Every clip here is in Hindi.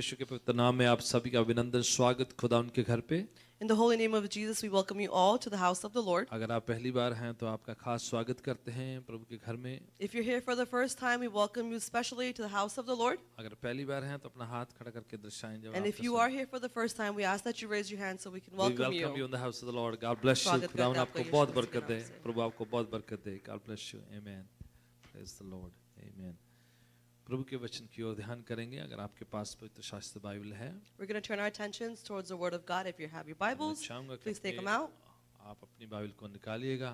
यीशु के पवित्र नाम में आप सभी का अभिनंदन स्वागत खुदा उनके घर पे In the holy name of Jesus, we welcome you all to the house of the Lord. अगर आप पहली बार हैं तो आपका खास स्वागत करते हैं प्रभु के घर में If you're here for the first time, we welcome you specially to the house of the Lord. अगर पहली बार हैं तो अपना हाथ खड़ा करके दर्शाएं जवाब And if you are here for the first time, we ask that you raise your hand so we can welcome you. We welcome you in the house of the Lord. God bless you. खुदा आपको बहुत बरकत दे प्रभु आपको बहुत बरकत दे God bless you. Amen. Praise the Lord. Amen. प्रभु के वचन की ओर ध्यान करेंगे अगर आपके पास पवित्र शास्त्र बाइबल है We're going to turn our attentions towards the word of God if you have your Bibles. Please take them out. आप अपनी बाइबल को निकालिएगा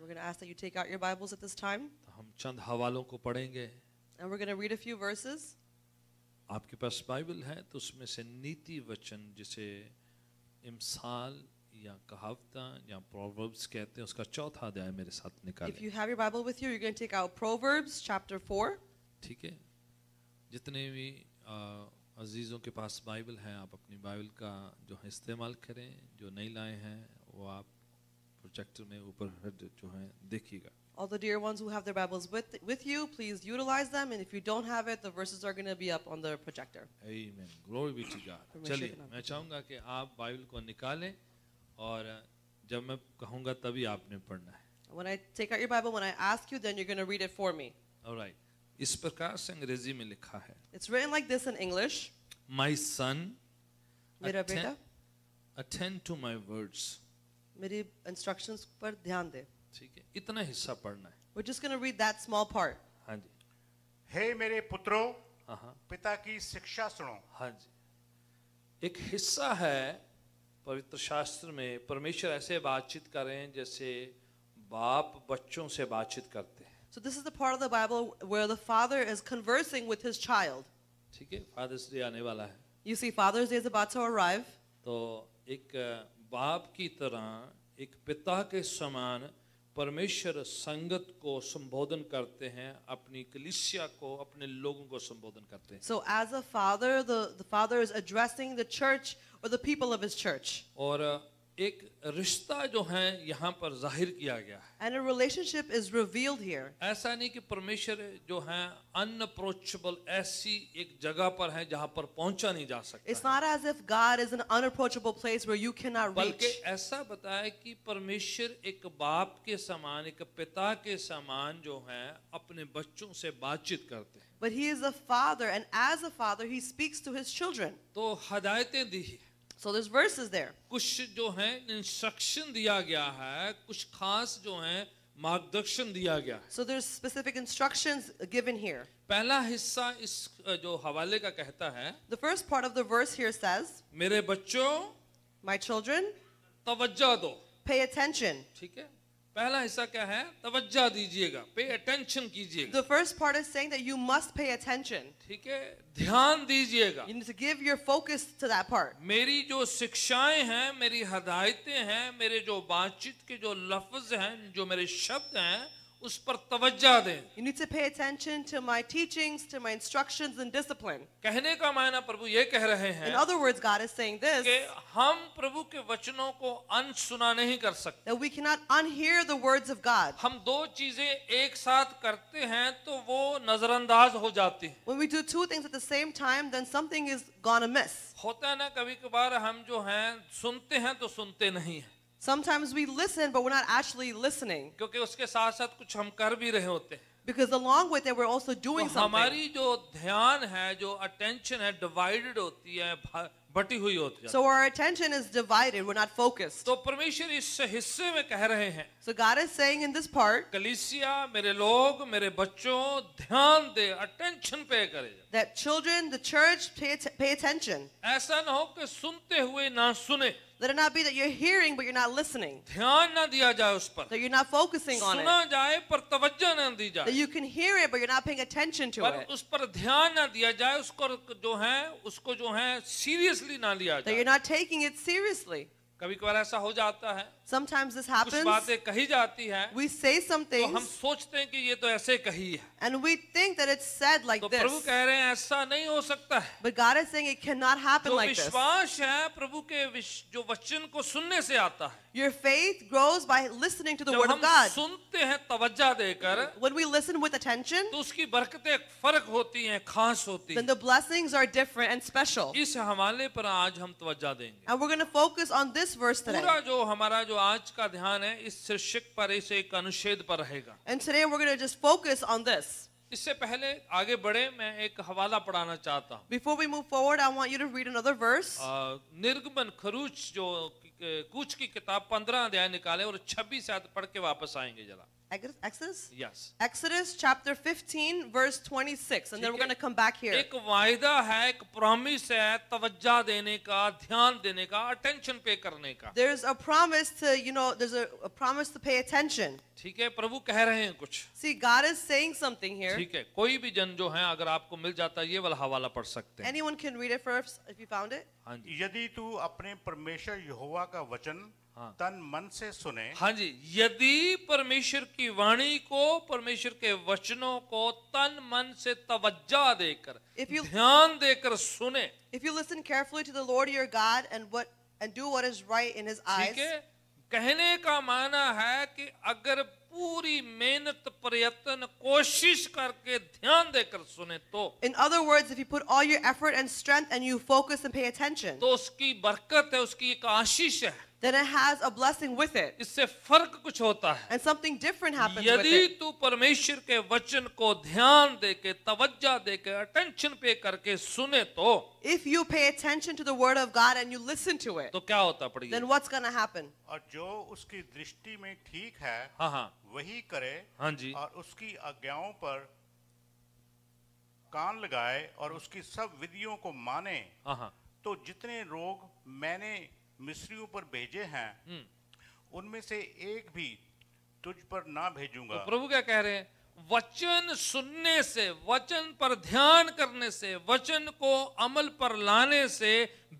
We're going to ask that you take out your Bibles at this time. हम चंद हवालों को पढ़ेंगे And we're going to read a few verses. आपके पास बाइबल है तो उसमें से नीति वचन जिसे इमसाल या कहावता या प्रोवर्ब्स कहते हैं उसका चौथा अध्याय मेरे साथ निकालें। If you have your Bible with you, you're going to take out Proverbs chapter 4. ठीक है जितने भी अजीज़ों के पास बाइबल है आप अपनी बाइबल का जो है इस्तेमाल करें जो नहीं लाए हैं वो आप प्रोजेक्टर में ऊपर जो है देखिएगा All the dear ones who have their Bibles with, with you, please utilize them. And if you don't have it, the verses are going to be up on the projector. Amen. Glory be to God. चलिए मैं चाहूँगा कि आप बाइबल को निकालें और जब मैं कहूँगा तभी आपने पढ़ना है. When I take out your Bible, when I ask you, then you're going to read it for me. All right. इस प्रकार से अंग्रेजी में लिखा है it's written like this in English my son मेरा बेटा अटेंड टू माय वर्ड्स मेरी इंस्ट्रक्शंस पर ध्यान दे ठीक है इतना हिस्सा पढ़ना है we just gonna read that small part हां जी हे hey, मेरे पुत्रों हाँ। पिता की शिक्षा सुनो हां जी एक हिस्सा है पवित्र शास्त्र में परमेश्वर ऐसे बातचीत कर रहे हैं जैसे बाप बच्चों से बातचीत करते So this is the part of the Bible where the father is conversing with his child. आने वाला है You see, Father's Day is about to arrive. तो एक बाप की तरह एक पिता के समान परमेश्वर संगत को संबोधन करते हैं अपनी कलिसिया को अपने लोगों को संबोधन करते हैं So as a father, the, the father is addressing the church or the people of his church. और एक रिश्ता जो है यहाँ पर जाहिर किया गया है and relationship is revealed here ऐसा नहीं कि परमेश्वर जो है अनअप्रोचेबल ऐसी एक जगह पर है जहाँ पर पहुंचा नहीं जा सकता it's not as if God is an unapproachable place where you can not reach बल्कि ऐसा बताया कि परमेश्वर एक बाप के समान एक पिता के समान जो है अपने बच्चों से बातचीत करते हैं but he is a father and as a father he speaks to his children तो हदायतें दी So there's verses there. कुछ जो है इंस्ट्रक्शन दिया गया है कुछ खास जो है मार्गदर्शन दिया गया है So there's specific instructions given here. पहला हिस्सा इस जो हवाले का कहता है The first part of the verse here says मेरे बच्चों My children तवज्जो दो Pay attention. ठीक है पहला हिस्सा क्या है तवज्जा दीजिएगा पे अटेंशन कीजिएगा the first part is saying that you must pay attention ठीक है ध्यान दीजिएगा you need to give your focus to that part मेरी जो शिक्षाएं हैं मेरी हदायतें हैं मेरे जो बातचीत के जो लफ्ज हैं जो मेरे शब्द हैं उस पर तवज्जा दें you need to pay attention to my teachings to my instructions and discipline कहने का मायना प्रभु यह कह रहे हैं in other words God is saying this कि हम प्रभु के वचनों को अनसुना नहीं कर सकते that we can not unhear the words of God हम दो चीजें एक साथ करते हैं तो वो नजरअंदाज हो जाती हैं when we do two things at the same time then something is gone miss होता है ना कभी-कभार हम जो हैं सुनते हैं तो सुनते नहीं है Sometimes we listen, but we're not actually listening. Because along with it, we're also doing तो something. So our attention is divided, we're not focused. So God is saying in this part कलिसिया मेरे लोग मेरे बच्चों ध्यान दे that children, the church, pay, att- pay attention. ऐसा ना हो कि सुनते हुए ना सुने let it not be that you're hearing but you're not listening. That you're not focusing on it. That you can hear it but you're not paying attention to it. seriously That you're not taking it seriously. कभी कभार ऐसा हो जाता है Sometimes this happens. कुछ बातें कही जाती हैं We say some things. तो हम सोचते हैं कि ये तो ऐसे कही है And we think that it's said like तो this. प्रभु कह रहे हैं ऐसा नहीं हो सकता है But God is saying it cannot happen like this. जो विश्वास है प्रभु के जो वचन को सुनने से आता है Your faith grows by listening to the word of God. सुनते हैं तवज्जा देकर When we listen with attention, तो उसकी बरकतें फर्क होती हैं, खास होती हैं. Then the blessings are different and special. इस हवाले पर आज हम तवज्जा देंगे. And we're going to focus on this verse today. पूरा जो हमारा जो आज का ध्यान है इस शीर्षक पर इस एक अनुच्छेद पर रहेगा. And today we're going to just focus on this. इससे पहले आगे बढ़े मैं एक हवाला पढ़ाना चाहता हूँ Before we move forward, I want you to read another verse. निर्गमन खरूच जो कुछ की किताब पंद्रह अध्याय निकाले और छब्बीस याद पढ़ के वापस आएंगे जरा Exodus? Yes. Exodus chapter 15 verse 26 and then we're going to come back here. एक वायदा है एक प्रॉमिस है तवज्जा देने का ध्यान देने का अटेंशन पे करने का. There's a promise to you know there's a, a promise to pay attention. ठीक है प्रभु कह रहे हैं कुछ. See God is saying something here. ठीक है कोई भी जन जो है अगर आपको मिल जाता है ये वाला हवाला पढ़ सकते हैं. Anyone can read it first if you found it? हां जी. यदि तू अपने परमेश्वर यहोवा का वचन हाँ। तन मन से सुने हाँ जी यदि परमेश्वर की वाणी को परमेश्वर के वचनों को तन मन से तवज्जा देकर ध्यान देकर सुने if you listen carefully to the Lord your God and what and do what is right in his eyes कहने का माना है कि अगर पूरी मेहनत प्रयत्न कोशिश करके ध्यान देकर सुने तो in other words if you put all your effort and strength and you focus and pay attention तो उसकी बरकत है उसकी एक आशीष है then it has a blessing with it. इससे फर्क कुछ होता है And something different happens यदि तू परमेश्वर के वचन को ध्यान दे के तवज्जा दे attention अटेंशन पे करके सुने तो If you pay attention to the word of God and you listen to it तो क्या होता पड़ेगा Then what's going to happen? और जो उसकी दृष्टि में ठीक है हाँ हाँ वही करे हाँ जी और उसकी आज्ञाओं पर कान लगाए और उसकी सब विधियों को माने हाँ हाँ तो जितने रोग मैंने मिस्रियों पर भेजे हैं उनमें से एक भी तुझ पर ना भेजूंगा तो प्रभु क्या कह रहे हैं वचन सुनने से वचन पर ध्यान करने से वचन को अमल पर लाने से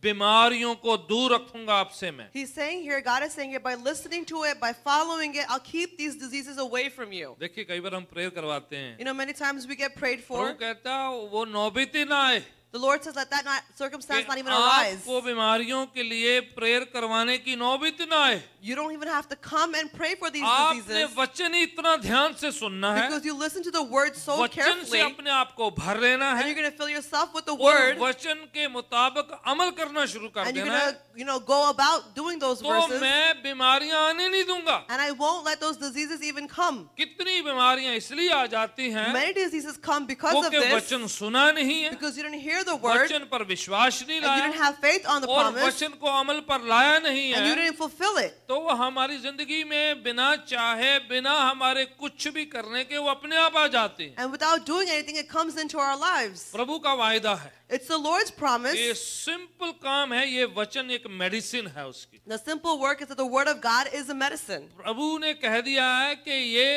बीमारियों को दूर रखूंगा आपसे मैं He's saying here God is saying it by listening to it by following it I'll keep these diseases away from you देखिए कई बार हम प्रेयर करवाते हैं You know many times we get prayed for प्रभु कहता वो नौबती ना आए The Lord says, let that not, circumstance not even arise. आपको बीमारियों के लिए प्रेर करवाने की नौबत ना आए you don't even have to come and pray for these आपने diseases. वचन ही इतना ध्यान से सुनना है Because you listen to the word so वचन से carefully, and अपने आप को भर लेना है you're going to fill yourself with the और word, वचन के मुताबिक अमल करना शुरू कर and you're going to, you know, go about doing those तो verses, मैं बीमारियां आने नहीं दूंगा and I won't let those diseases even come. कितनी बीमारियां इसलिए आ जाती हैं Many diseases come because of क्योंकि this, वचन सुना नहीं है because you didn't hear the word, वचन पर विश्वास नहीं and you didn't have faith on the और promise, वचन को अमल पर लाया नहीं and you did didn't fulfill it. तो वो हमारी जिंदगी में बिना चाहे बिना हमारे कुछ भी करने के वो अपने आप आ जाते हैं and without doing anything it comes into our lives प्रभु का वायदा है इट्स द लॉर्ड्स प्रॉमिस ये सिंपल काम है ये वचन एक मेडिसिन है उसकी the simple work is the word of God is a medicine प्रभु ने कह दिया है कि ये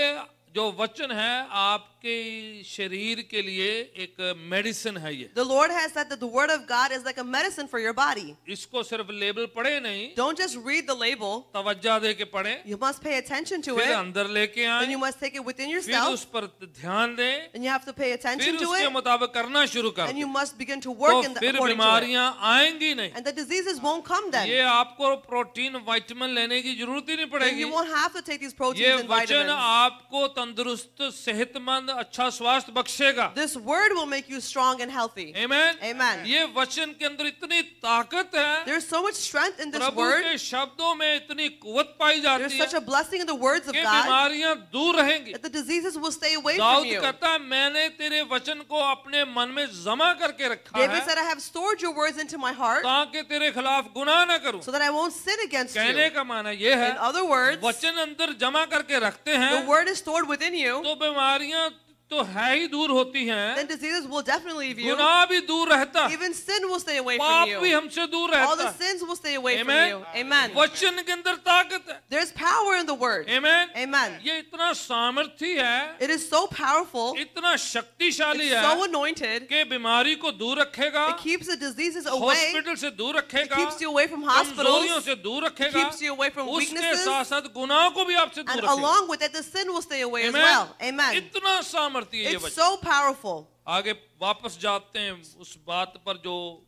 जो वचन है आप आपके शरीर के लिए एक मेडिसिन है ये The Lord has said that the word of God is like a medicine for your body. इसको सिर्फ लेबल पढ़े नहीं Don't just read the label. तवज्जा दे के पढ़े You must pay attention to it. फिर अंदर लेके आए And you must take it within yourself. फिर उस पर ध्यान दें And you have to pay attention to it. फिर उसके मुताबिक करना शुरू कर And you must begin to work in the फिर बीमारियां आएंगी नहीं And the diseases won't come then. ये आपको प्रोटीन विटामिन लेने की जरूरत ही नहीं पड़ेगी You won't have to take these proteins and vitamins. ये वचन आपको तंदुरुस्त सेहतमंद अच्छा स्वास्थ्य बख्शेगा this word will make you strong and healthy Amen. Amen. ये वचन के अंदर इतनी ताकत है there so much strength in this this word के शब्दों में इतनी कुवत पाई जाती है there is such a blessing in the words of God बीमारियां दूर रहेंगी the diseases will stay away from you. Dawood कहता है मैंने तेरे वचन को अपने मन में जमा करके रखा है David said I have stored your words into my heart. ताकि तेरे खिलाफ गुनाह ना करूं So that I won't sin against कहने you कहने का माना ये है in other words वचन अंदर जमा करके रखते हैं the word is stored within you तो बीमारियां तो है ही दूर होती हैं then diseases will definitely leave you गुनाह भी दूर रहता even sin will stay away from you पाप भी हमसे दूर रहता all the sins will stay away amen. from you amen वचन के अंदर ताकत है there's power in the word amen amen ये इतना सामर्थ्य है it is so powerful इतना शक्तिशाली है so anointed कि बीमारी को दूर रखेगा it keeps the diseases away hospital से दूर रखेगा it keeps you away from hospitals से दूर रखेगा keeps you away from weaknesses उसके साथ साथ गुनाह को भी आपसे दूर रखेगा and along with that the sin will stay away as well amen इतना सामर्थ्य पड़ती है ये वचन सो पावरफुल आगे वापस जाते हैं उस बात पर जो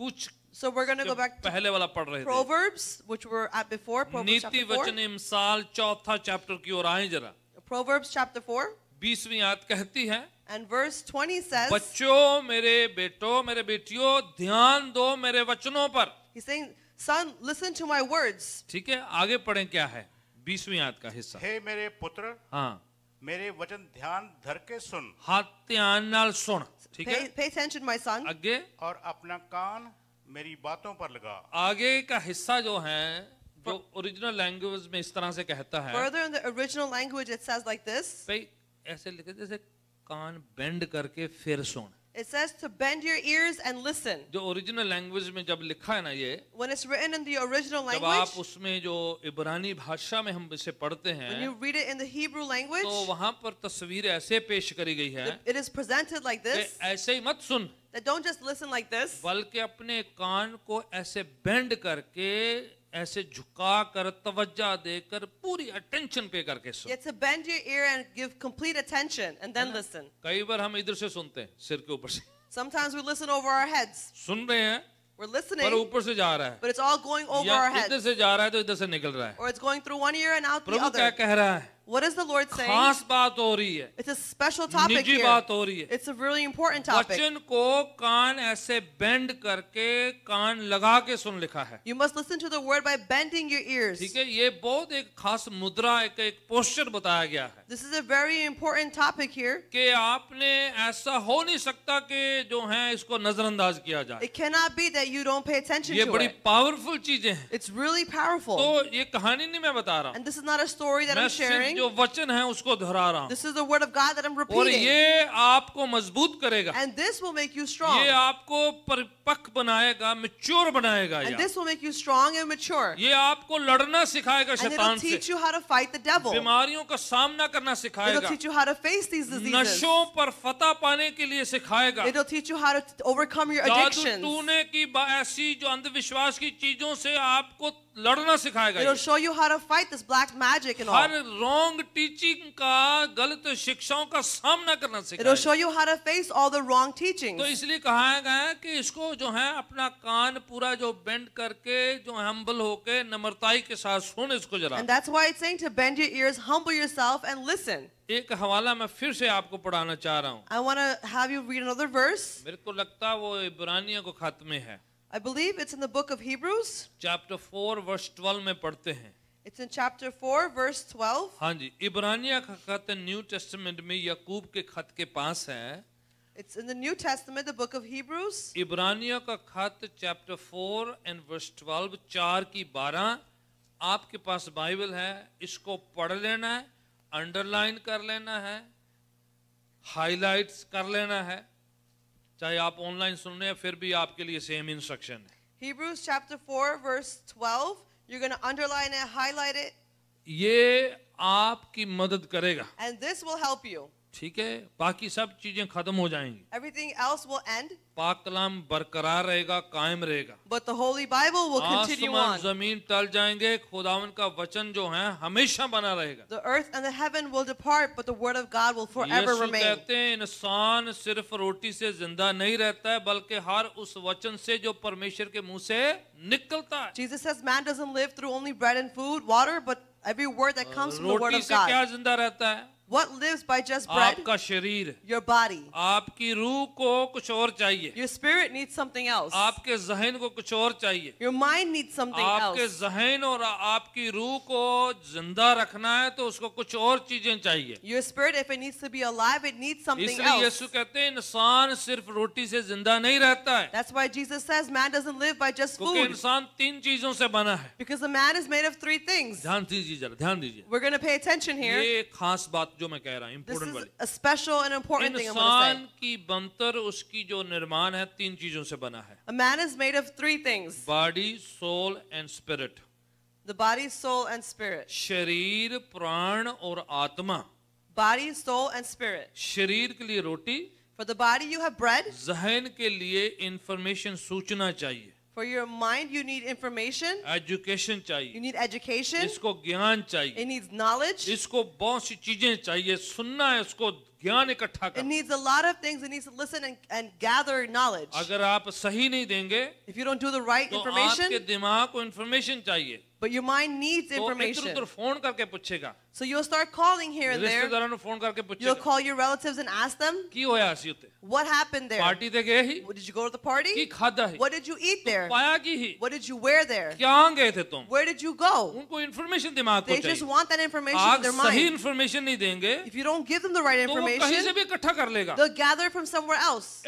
कुछ so we are gonna go back पहले वाला पढ़ रहे थे proverbs which were at before proverbs नीति वचन इमसाल चौथा चैप्टर की ओर आए जरा प्रोवर्ब्स चैप्टर 4 20वीं आयत कहती है एंड वर्स 20 सेज बच्चों मेरे बेटों मेरे बेटियों ध्यान दो मेरे वचनों पर he saying son listen to my words ठीक है आगे पढ़ें क्या है 20वीं आयत का हिस्सा हे मेरे पुत्र हां मेरे वचन ध्यान धर के सुन हाथ ध्यान नाल सुन ठीक है pay आगे और अपना कान मेरी बातों पर लगा आगे का हिस्सा जो है जो ओरिजिनल लैंग्वेज में इस तरह से कहता है further in the original language it says like this भाई ऐसे लिखे जैसे कान बेंड करके फिर सुन It says to bend your ears and listen. जो original language में जब लिखा है ना ये When it's written in the original language, जब आप उसमें जो इब्रानी भाषा में हम इसे पढ़ते हैं when you read it in the Hebrew language, तो वहाँ पर तस्वीर ऐसे पेश करी गई है it is presented like this, ऐसे ही मत सुन that don't just listen like this, बल्कि अपने कान को ऐसे bend करके ऐसे झुका कर तवज्जा देकर पूरी अटेंशन पे करके सुन it's a bend your ear and give complete attention and then listen कई बार हम इधर से सुनते हैं सिर के ऊपर से sometimes we listen over our heads सुन रहे हैं We're listening, पर ऊपर से जा रहा है but it's all going over या इधर से जा रहा है तो इधर से निकल रहा है or it's going through one ear and out the other प्रभु क्या कह रहा है What is the Lord saying? It's a special topic here. It's a really important topic. You must listen to the word by bending your ears. This is a very important topic here. It cannot be that you don't pay attention ये to बड़ी चीजें हैं It's really powerful. तो ये कहानी नहीं मैं बता रहा And this is not a story that i I'm sharing. जो वचन है उसको दोहरा रहा दिस और ये आपको मजबूत करेगा and this will make you strong ये आपको परिपक्व बनाएगा मेच्योर बनाएगा and this will make you strong and mature ये आपको लड़ना सिखाएगा शैतान से teach you how to fight the devil बीमारियों का सामना करना सिखाएगा teach you how to face these diseases नशों पर फतह पाने के लिए सिखाएगा it will teach you how to overcome your addictions जादू की ऐसी जो अंधविश्वास की चीजों से आपको लड़ना सिखाएगा it'll show you how to fight this black magic and all her wrong teaching का गलत शिक्षाओं का सामना करना सिखाएगा it'll show you how to face all the wrong teachings तो इसलिए कहा गया है कि इसको जो है अपना कान पूरा जो बेंड करके जो हम्बल होके नम्रताई के साथ सुन इसको जरा and that's why it's saying to bend your ears humble yourself and listen एक हवाला मैं फिर से आपको पढ़ाना चाह रहा हूँ I want to have you read another verse मेरे को लगता है वो इब्रानियों को खत्म है I believe it's in the book of Hebrews. Chapter 4 verse 12 में पढ़ते हैं. It's in chapter 4 verse 12. हाँ जी इब्रानिया का खत न्यू टेस्टामेंट में यकूब के खत के पास है. It's in the New Testament, the book of Hebrews. इब्रानिया का खत chapter 4 and verse 12 चार की 12 आपके पास बाइबल है इसको पढ़ लेना है अंडरलाइन कर लेना है हाइलाइट्स कर लेना है चाहे आप ऑनलाइन सुन रहे हैं फिर भी आपके लिए सेम इंस्ट्रक्शन है Hebrews chapter 4 verse 12 you're going to underline it highlight it ये आपकी मदद करेगा and this will help you ठीक है बाकी सब चीजें खत्म हो जाएंगी एवरीथिंग एल्स विल एंड पाक कलाम बरकरार रहेगा कायम रहेगा but the holy Bible will continue on जमीन टल जाएंगे खुदावन का वचन जो है हमेशा बना रहेगा the earth and the heaven will depart but the word of God will forever remain Yeshu कहते हैं इंसान सिर्फ रोटी से जिंदा नहीं रहता है बल्कि हर उस वचन से जो परमेश्वर के मुंह से निकलता है Jesus says man doesn't live through only bread and food water but Every word that comes from the word of God. रोटी से क्या जिंदा रहता है? What lives by just bread? आपका शरीर Your body. आपकी रूह को कुछ और चाहिए Your spirit needs something else. आपके जहन को कुछ और चाहिए Your mind needs something else. आपके जहन और आपकी रूह को जिंदा रखना है तो उसको कुछ और चीजें चाहिए Your spirit if it needs to be alive it needs something इसलिए else. यीशु कहते हैं इंसान सिर्फ रोटी से जिंदा नहीं रहता है That's why Jesus says man doesn't live by just food. क्योंकि इंसान तीन चीजों से बना है Because the man is made of three things. ध्यान दीजिए जरा ध्यान दीजिए We're going to pay attention here. ये खास बात जो मैं कह रहा हूँ इंसान की बंतर उसकी जो निर्माण है तीन चीजों से बना है body soul and spirit The body, soul, and spirit. शरीर प्राण और आत्मा body, soul, and spirit. शरीर के लिए रोटी For the body, you have bread. जहन के लिए इंफॉर्मेशन सूचना चाहिए For your mind, you need information. Education. चाहिए You need education. इसको ज्ञान चाहिए It needs knowledge. इसको बहुत सी चीजें चाहिए सुनना है ज्ञान इकट्ठा It needs a lot of things. It needs to listen and, and gather knowledge. अगर आप सही नहीं देंगे If you don't do the right तो आपके information, दिमाग को information चाहिए but your mind needs information. So you'll start calling here and there. पूछेगा. You'll call your relatives and ask them. What happened there? Did you go to the party? What did you eat there? What did you wear there? Where did you go? information They just want that information in their mind. If you don't give them the right information, they They'll gather from somewhere else.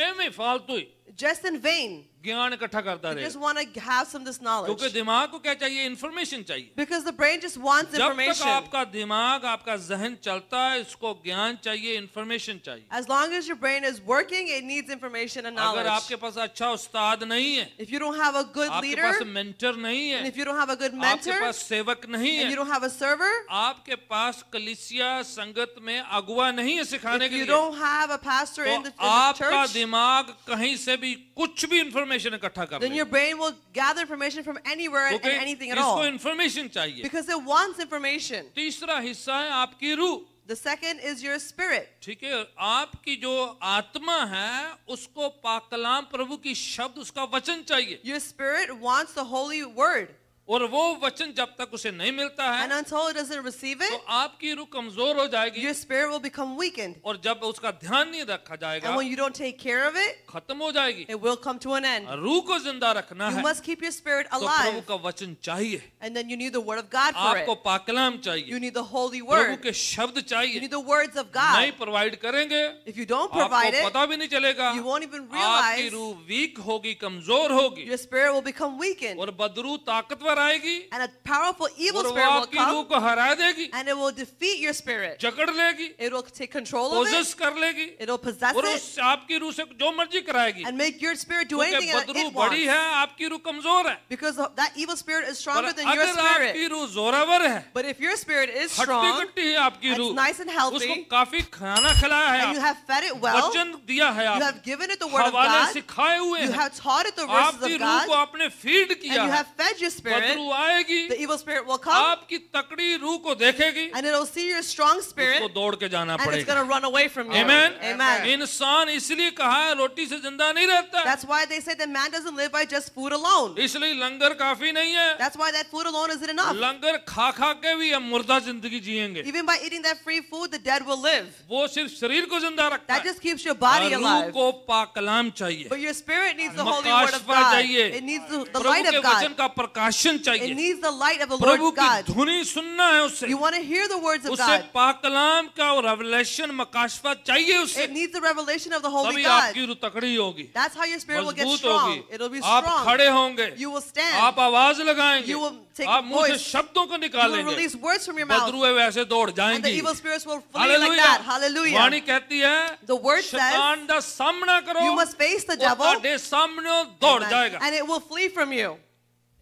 just in vain ज्ञान इकट्ठा करता रहे just want to have some this knowledge क्योंकि दिमाग को क्या चाहिए information चाहिए because the brain just wants information जब तक आपका दिमाग आपका जहन चलता है इसको ज्ञान चाहिए information चाहिए as long as your brain is working it needs information and knowledge अगर आपके पास अच्छा उस्ताद नहीं है if you don't have a good leader आपके पास mentor नहीं है and if you don't have a good mentor आपके पास सेवक नहीं है and you don't have a server आपके पास कलिसिया संगत में अगुवा नहीं है सिखाने के लिए if you don't have a pastor in the church आपका दिमाग कहीं से भी कुछ भी इंफॉर्मेशन इकट्ठा कर then your brain will gather information from anywhere and anything at all इसको इंफॉर्मेशन चाहिए बिकॉज़ इट वांट्स इंफॉर्मेशन तीसरा हिस्सा है आपकी रूह the second is your spirit ठीक है आपकी जो आत्मा है उसको पाकलाम प्रभु की शब्द उसका वचन चाहिए your spirit wants the holy word और वो वचन जब तक उसे नहीं मिलता है and until it doesn't receive it, तो आपकी रूह कमजोर हो जाएगी your spirit will become weakened. और जब उसका ध्यान नहीं रखा जाएगा and when you don't take care of it, खत्म हो जाएगी it will come to an end. रूह को जिंदा रखना you है must keep your spirit alive. तो प्रभु का वचन चाहिए and then you need the word of God for आपको पाकलाम चाहिए you need the holy word. प्रभु के शब्द चाहिए you need the words of God. नहीं प्रोवाइड करेंगे if you don't provide आपको पता भी नहीं चलेगा you won't even realize, आपकी रूह वीक होगी कमजोर होगी your spirit will become weakened. और बदरू ताकतवर आएगी and a powerful evil spirit will come रूह को हरा देगी and it will defeat your spirit जकड़ लेगी it will take control of it कर लेगी it will possess और उस आपकी रूह से जो मर्जी कराएगी and make your spirit do anything it wants बड़ी है आपकी रूह कमजोर है because that evil spirit is stronger than your spirit अगर आपकी रूह जोरावर है but if your spirit is strong हट्टी है आपकी रूह nice and healthy उसको काफी खाना खिलाया है and you have fed it well वचन दिया है you have given it the word of God सिखाए हुए you have taught it the verses of God आपकी रूह को आपने फीड किया and you have fed your spirit spirit, आएगी, the evil spirit will come, आपकी तकड़ी रूह को देखेगी and it will see your strong spirit, उसको दौड़ के जाना and it's going to run away from you. Amen. Amen. इंसान इसलिए कहा है रोटी से जिंदा नहीं रहता That's why they say that man doesn't live by just food alone. इसलिए लंगर काफी नहीं है That's why that food alone isn't enough. लंगर खा खा के भी हम मुर्दा जिंदगी जिएंगे Even by eating that free food, the dead will live. वो सिर्फ शरीर को जिंदा रखता That just keeps your body alive. रूह को पाकलाम चाहिए But your spirit needs the holy word of God. It needs the light of God. प्रभु का प्रकाशन illumination चाहिए. It needs the light of the Lord God. प्रभु की धुनी सुनना है उससे. You want to hear the words of God. उसे पाकलाम का और revelation मकाशवा चाहिए उससे. It needs the revelation of the Holy God. तभी आपकी रूह तकड़ी होगी. That's how your spirit will get strong. It will be strong. आप खड़े होंगे. You will stand. आप आवाज लगाएंगे. You will take आप मुंह से शब्दों को निकालेंगे. You will release words from your mouth. बदरुए वैसे दौड़ जाएंगी. And the evil spirits will flee like that. Hallelujah. वाणी कहती है. The word says. शैतान का सामना करो. You must face the devil. वो तेरे सामने दौड़ जाएगा. And it will flee from you.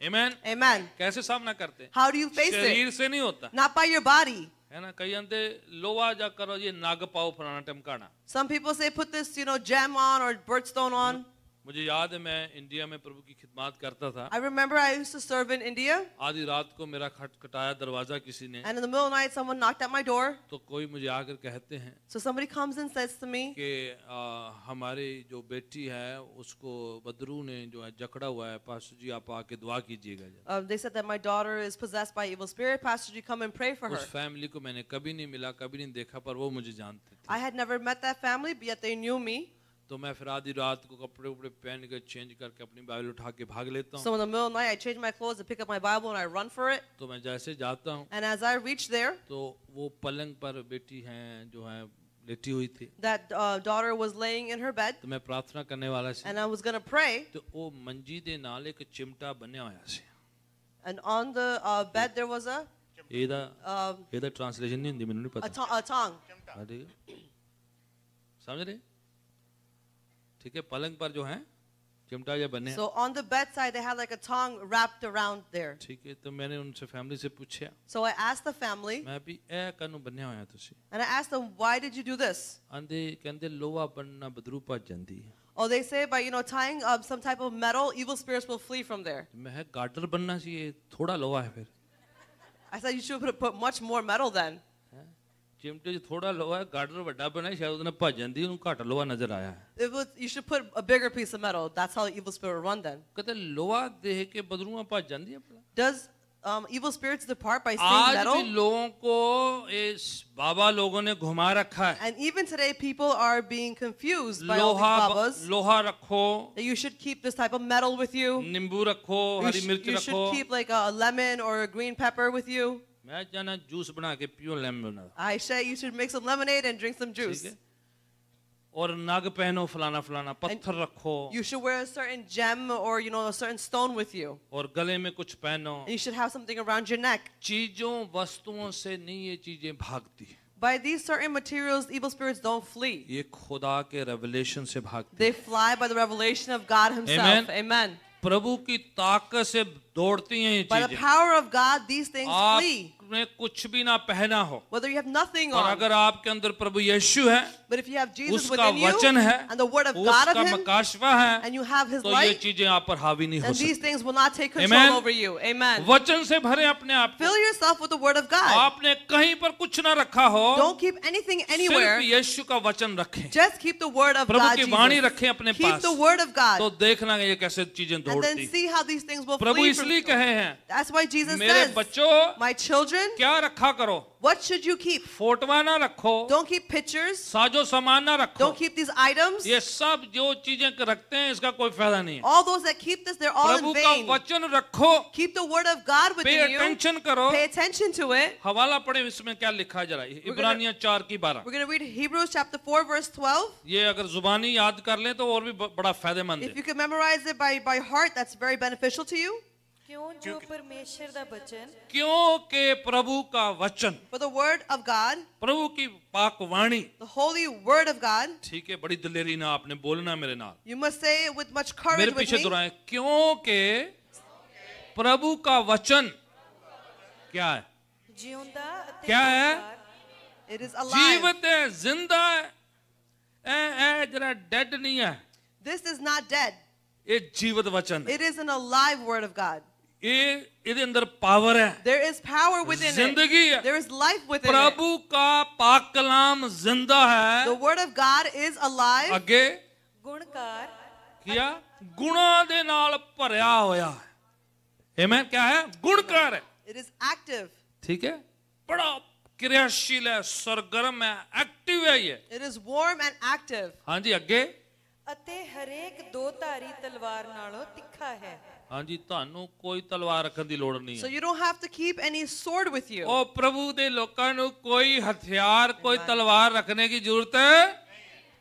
Amen. Amen. कैसे सामना करते हैं? How do you face it? शरीर से नहीं होता. Not by your body. है ना कई अंदर लोवा जा करो ये नाग पाओ फलाना टमकाना. Some people say put this you know gem on or birthstone on. मुझे याद है मैं इंडिया में प्रभु की खिदमत करता था I remember I use to serve in India आधी रात को मेरा खटखटाया दरवाजा किसी ने and in the night someone knocked at my door तो कोई मुझे आकर कहते हैं so somebody comes and says to me कि हमारी जो बेटी है उसको बदरू ने जो है जकड़ा हुआ है पास्टर जी आप आके दुआ कीजिएगा they said that my daughter is by evil spirit pastor ji come and pray for her उस फैमिली को मैंने कभी नहीं मिला कभी नहीं देखा पर वो मुझे जानते थे I had never met that family but they knew me तो मैं फिर आधी रात को कपड़े उपड़े पहन के चेंज करके अपनी बाइबल उठा के भाग लेता हूं So in the middle of the night I change my clothes and pick up my Bible and I run for it. तो मैं जैसे जाता हूं And as I reach there तो वो पलंग पर बेटी हैं जो है लेटी हुई थी That uh, daughter was laying in her bed तो मैं प्रार्थना करने वाला सी and I was going to pray तो वो मंजी दे नाल एक चिमटा बन्या होया सी and on the uh, bed there was a ਇਹਦਾ um, ਇਹਦਾ ਟ੍ਰਾਂਸਲੇਸ਼ਨ ਨਹੀਂ ਹੁੰਦੀ ਮੈਨੂੰ ਨਹੀਂ a, ਪਤਾ to- a tongue. ਹਾਂਜੀ। ਸਮਝ ਰਹੇ ठीक है पलंग पर जो है चिमटा या बने So on the bedside they had like a tongue wrapped around there. ਠੀਕ ਹੈ ਤਾਂ ਮੈਨੇ ਉਨਸੇ ਫੈਮਿਲੀ ਸੇ ਪੁੱਛਿਆ So I asked the family ਮੈਂ ਵੀ ਇਹ ਕਾਨੂੰ ਬੰਨਿਆ ਹੋਇਆ ਤੁਸੀਂ and I asked them why did you do this? अंदे ਕਹਿੰਦੇ ਲੋਹਾ ਬੰਨਣਾ ਬਦਰੂ ਭੱਜ जंदी। Oh they say by you know tying up some type of metal evil spirits will flee from there. मैं है ਕਿਹਾ बन्ना ਬੰਨਣਾ थोड़ा ਇਹ है फिर. I said you should have put much more metal then. ਚਿਮਟੇ 'ਚ ਥੋੜਾ ਲੋਹਾ ਗਾਰਡਰ ਵੱਡਾ ਸ਼ਾਇਦ ਉਹਨੇ ਉਹਨੂੰ ਘੱਟ ਲੋਹਾ ਨਜ਼ਰ ਆਇਆ you should put a bigger piece of metal. That's how evil spirits run then. ਲੋਹਾ ਦੇਖ ਕੇ ਬਦਰੂਆਂ ਭੱਜ ਜਾਂਦੀਆਂ Does um, evil spirits depart by seeing आज भी metal? लोगों को इस बाबा लोगों ने घुमा रखा And even today, people are being confused by all लोहा these babas. लोहा रखो That you should keep this type of metal with you. नींबू रखो You, Hari sh- you should keep like a lemon or a green pepper with you. मैं I say you should make some lemonade and drink some juice. और and You should wear a certain gem or you know a certain stone with you. और and You should have something around your neck. By these certain materials, evil spirits don't flee. They fly by the revelation of God Himself. Amen. Amen. प्रभु की ताकत से दौड़ती हैं ये चीजें। By the power of God, these things flee. आपने कुछ भी ना पहना हो और on, अगर आपके अंदर प्रभु यीशु है उसका वचन है उसका मकाशवा है तो ये चीजें आप पर हावी नहीं हो सकती वचन से भरे अपने आप आपने कहीं पर कुछ ना रखा हो सिर्फ यीशु का वचन रखें प्रभु की वाणी रखें अपने पास तो देखना ये कैसे चीजें दौड़ती प्रभु इसलिए कहे हैं मेरे बच्चों children, क्या रखा करो what should you keep? फोटवा ना रखो Don't keep pictures. साजो सामान ना रखो Don't keep these items. ये सब जो चीजें रखते हैं इसका कोई फायदा नहीं All those that keep this, they're all in प्रभु का vain. वचन रखो Keep the word of God with within you. Attention करो Pay attention to it. हवाला पढ़े इसमें क्या लिखा है की We're going to read Hebrews chapter 4, verse 12. ये अगर जुबानी याद कर लें तो और भी बड़ा फायदेमंद If है you can memorize it by, by heart, that's very beneficial to you. क्यों जो परमेश्वर का वचन क्योंकि प्रभु का वचन द वर्ड ऑफ गॉड प्रभु की पाक वाणी the holy word of God ठीक है बड़ी दिलेरी ना आपने बोलना मेरे नाल you must say with much courage मेरे पीछे दोहराए क्योंकि प्रभु का वचन क्या है जीवंदा क्या है इट इज अलाइव जीवित है जिंदा है ए ए जरा डेड नहीं है दिस इज नॉट डेड ये जीवित वचन it is an alive word of God ये ਇਹਦੇ ਅੰਦਰ ਪਾਵਰ ਹੈ there is power within ਜ਼ਿੰਦਗੀ ਹੈ there is life within ਪ੍ਰਭੂ ਕਾ ਪਾਕ ਕਲਾਮ ਜ਼ਿੰਦਾ ਹੈ the word of God is alive ਅੱਗੇ ਗੁਣਕਾਰ ਕੀਆ ਗੁਣਾ ਦੇ ਨਾਲ ਭਰਿਆ ਹੋਇਆ ਹੈ ਆਮੇਨ इट इज एक्टिव ठीक है बड़ा क्रियाशील है सरगर्म है एक्टिव है ये it is warm and active हां जी अगे अते हरेक दो तारी तलवार नालो तिखा है ਹਾਂਜੀ ਤੁਹਾਨੂੰ ਕੋਈ ਤਲਵਾਰ ਰੱਖਣ ਦੀ ਲੋੜ ਨਹੀਂ So ਹੈ you don't have to keep any sword with you. ਉਹ ਪ੍ਰਭੂ ਦੇ ਲੋਕਾਂ ਨੂੰ ਕੋਈ ਹਥਿਆਰ ਕੋਈ ਤਲਵਾਰ ਰੱਖਣੇ ਦੀ ਜ਼ਰੂਰਤ ਹੈ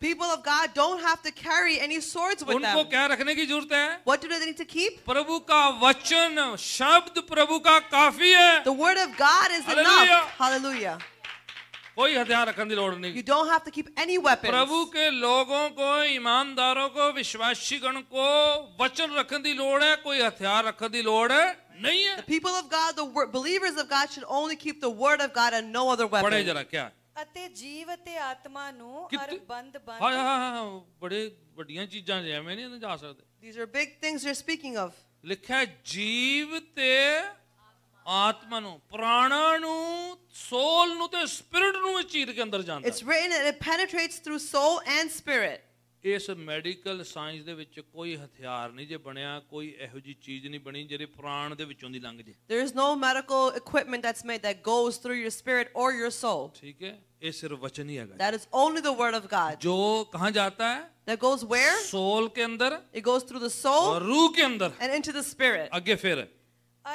People of God don't have to carry any swords with उनको क्या रखने की जरूरत है What do they need to keep? प्रभु का वचन शब्द प्रभु का काफी है The word of God is enough. Hallelujah. कोई हथियार रखने की लोड़ नहीं You don't have to keep any weapons. प्रभु के लोगों को ईमानदारों को विश्वासीगण को वचन रखने की लोड़ है कोई हथियार रखने की लोड़ है नहीं है The people of God, the believers of God should only keep the word of God and no other weapon. पढ़े जरा क्या ਅਤੇ ਜੀਵ ਅਤੇ ਆਤਮਾ ਨੂੰ ਅਰਬੰਦ ਬੰਦ ਹਾਂ ਹਾਂ ਬੜੇ ਵੱਡੀਆਂ ਚੀਜ਼ਾਂ ਜਿਵੇਂ ਨਹੀਂ ਜਾ ਸਕਦੇ These are big things you're speaking of. ਲਿਖਿਆ ਜੀਵ ਤੇ આત્માનું પ્રાણનું સોલનું તે સ્પિરિટનું ચીર કે અંદર ਜਾਂਦਾ it's written and it penetrates through soul and spirit ਇਸ ਮੈਡੀਕਲ ਸਾਇੰਸ ਦੇ ਵਿੱਚ ਕੋਈ ਹਥਿਆਰ ਨਹੀਂ ਜੇ ਬਣਿਆ ਕੋਈ ਇਹੋ ਜੀ ਚੀਜ਼ ਨਹੀਂ ਬਣੀ ਜਿਹੜੀ ਪ੍ਰਾਣ ਦੇ ਵਿੱਚੋਂ ਦੀ ਲੰਘ ਜੇ there is no medical equipment that's made that goes through your spirit or your soul ਠੀਕ ਹੈ ਇਹ ਸਿਰਫ ਵਚਨ ਹੀ ਹੈਗਾ that is only the word of God ਜੋ ਕਹਾਂ ਜਾਂਦਾ ਹੈ ਦੈਟ ਗੋਜ਼ ਵੇਅਰ ਸੋਲ ਕੇ ਅੰਦਰ it goes through the soul ਔਰ ਰੂਹ ਕੇ ਅੰਦਰ ਐਂਡ ਇਨਟੂ ਦ ਸਪਿਰਿਟ ਅੱਗੇ ਫਿਰ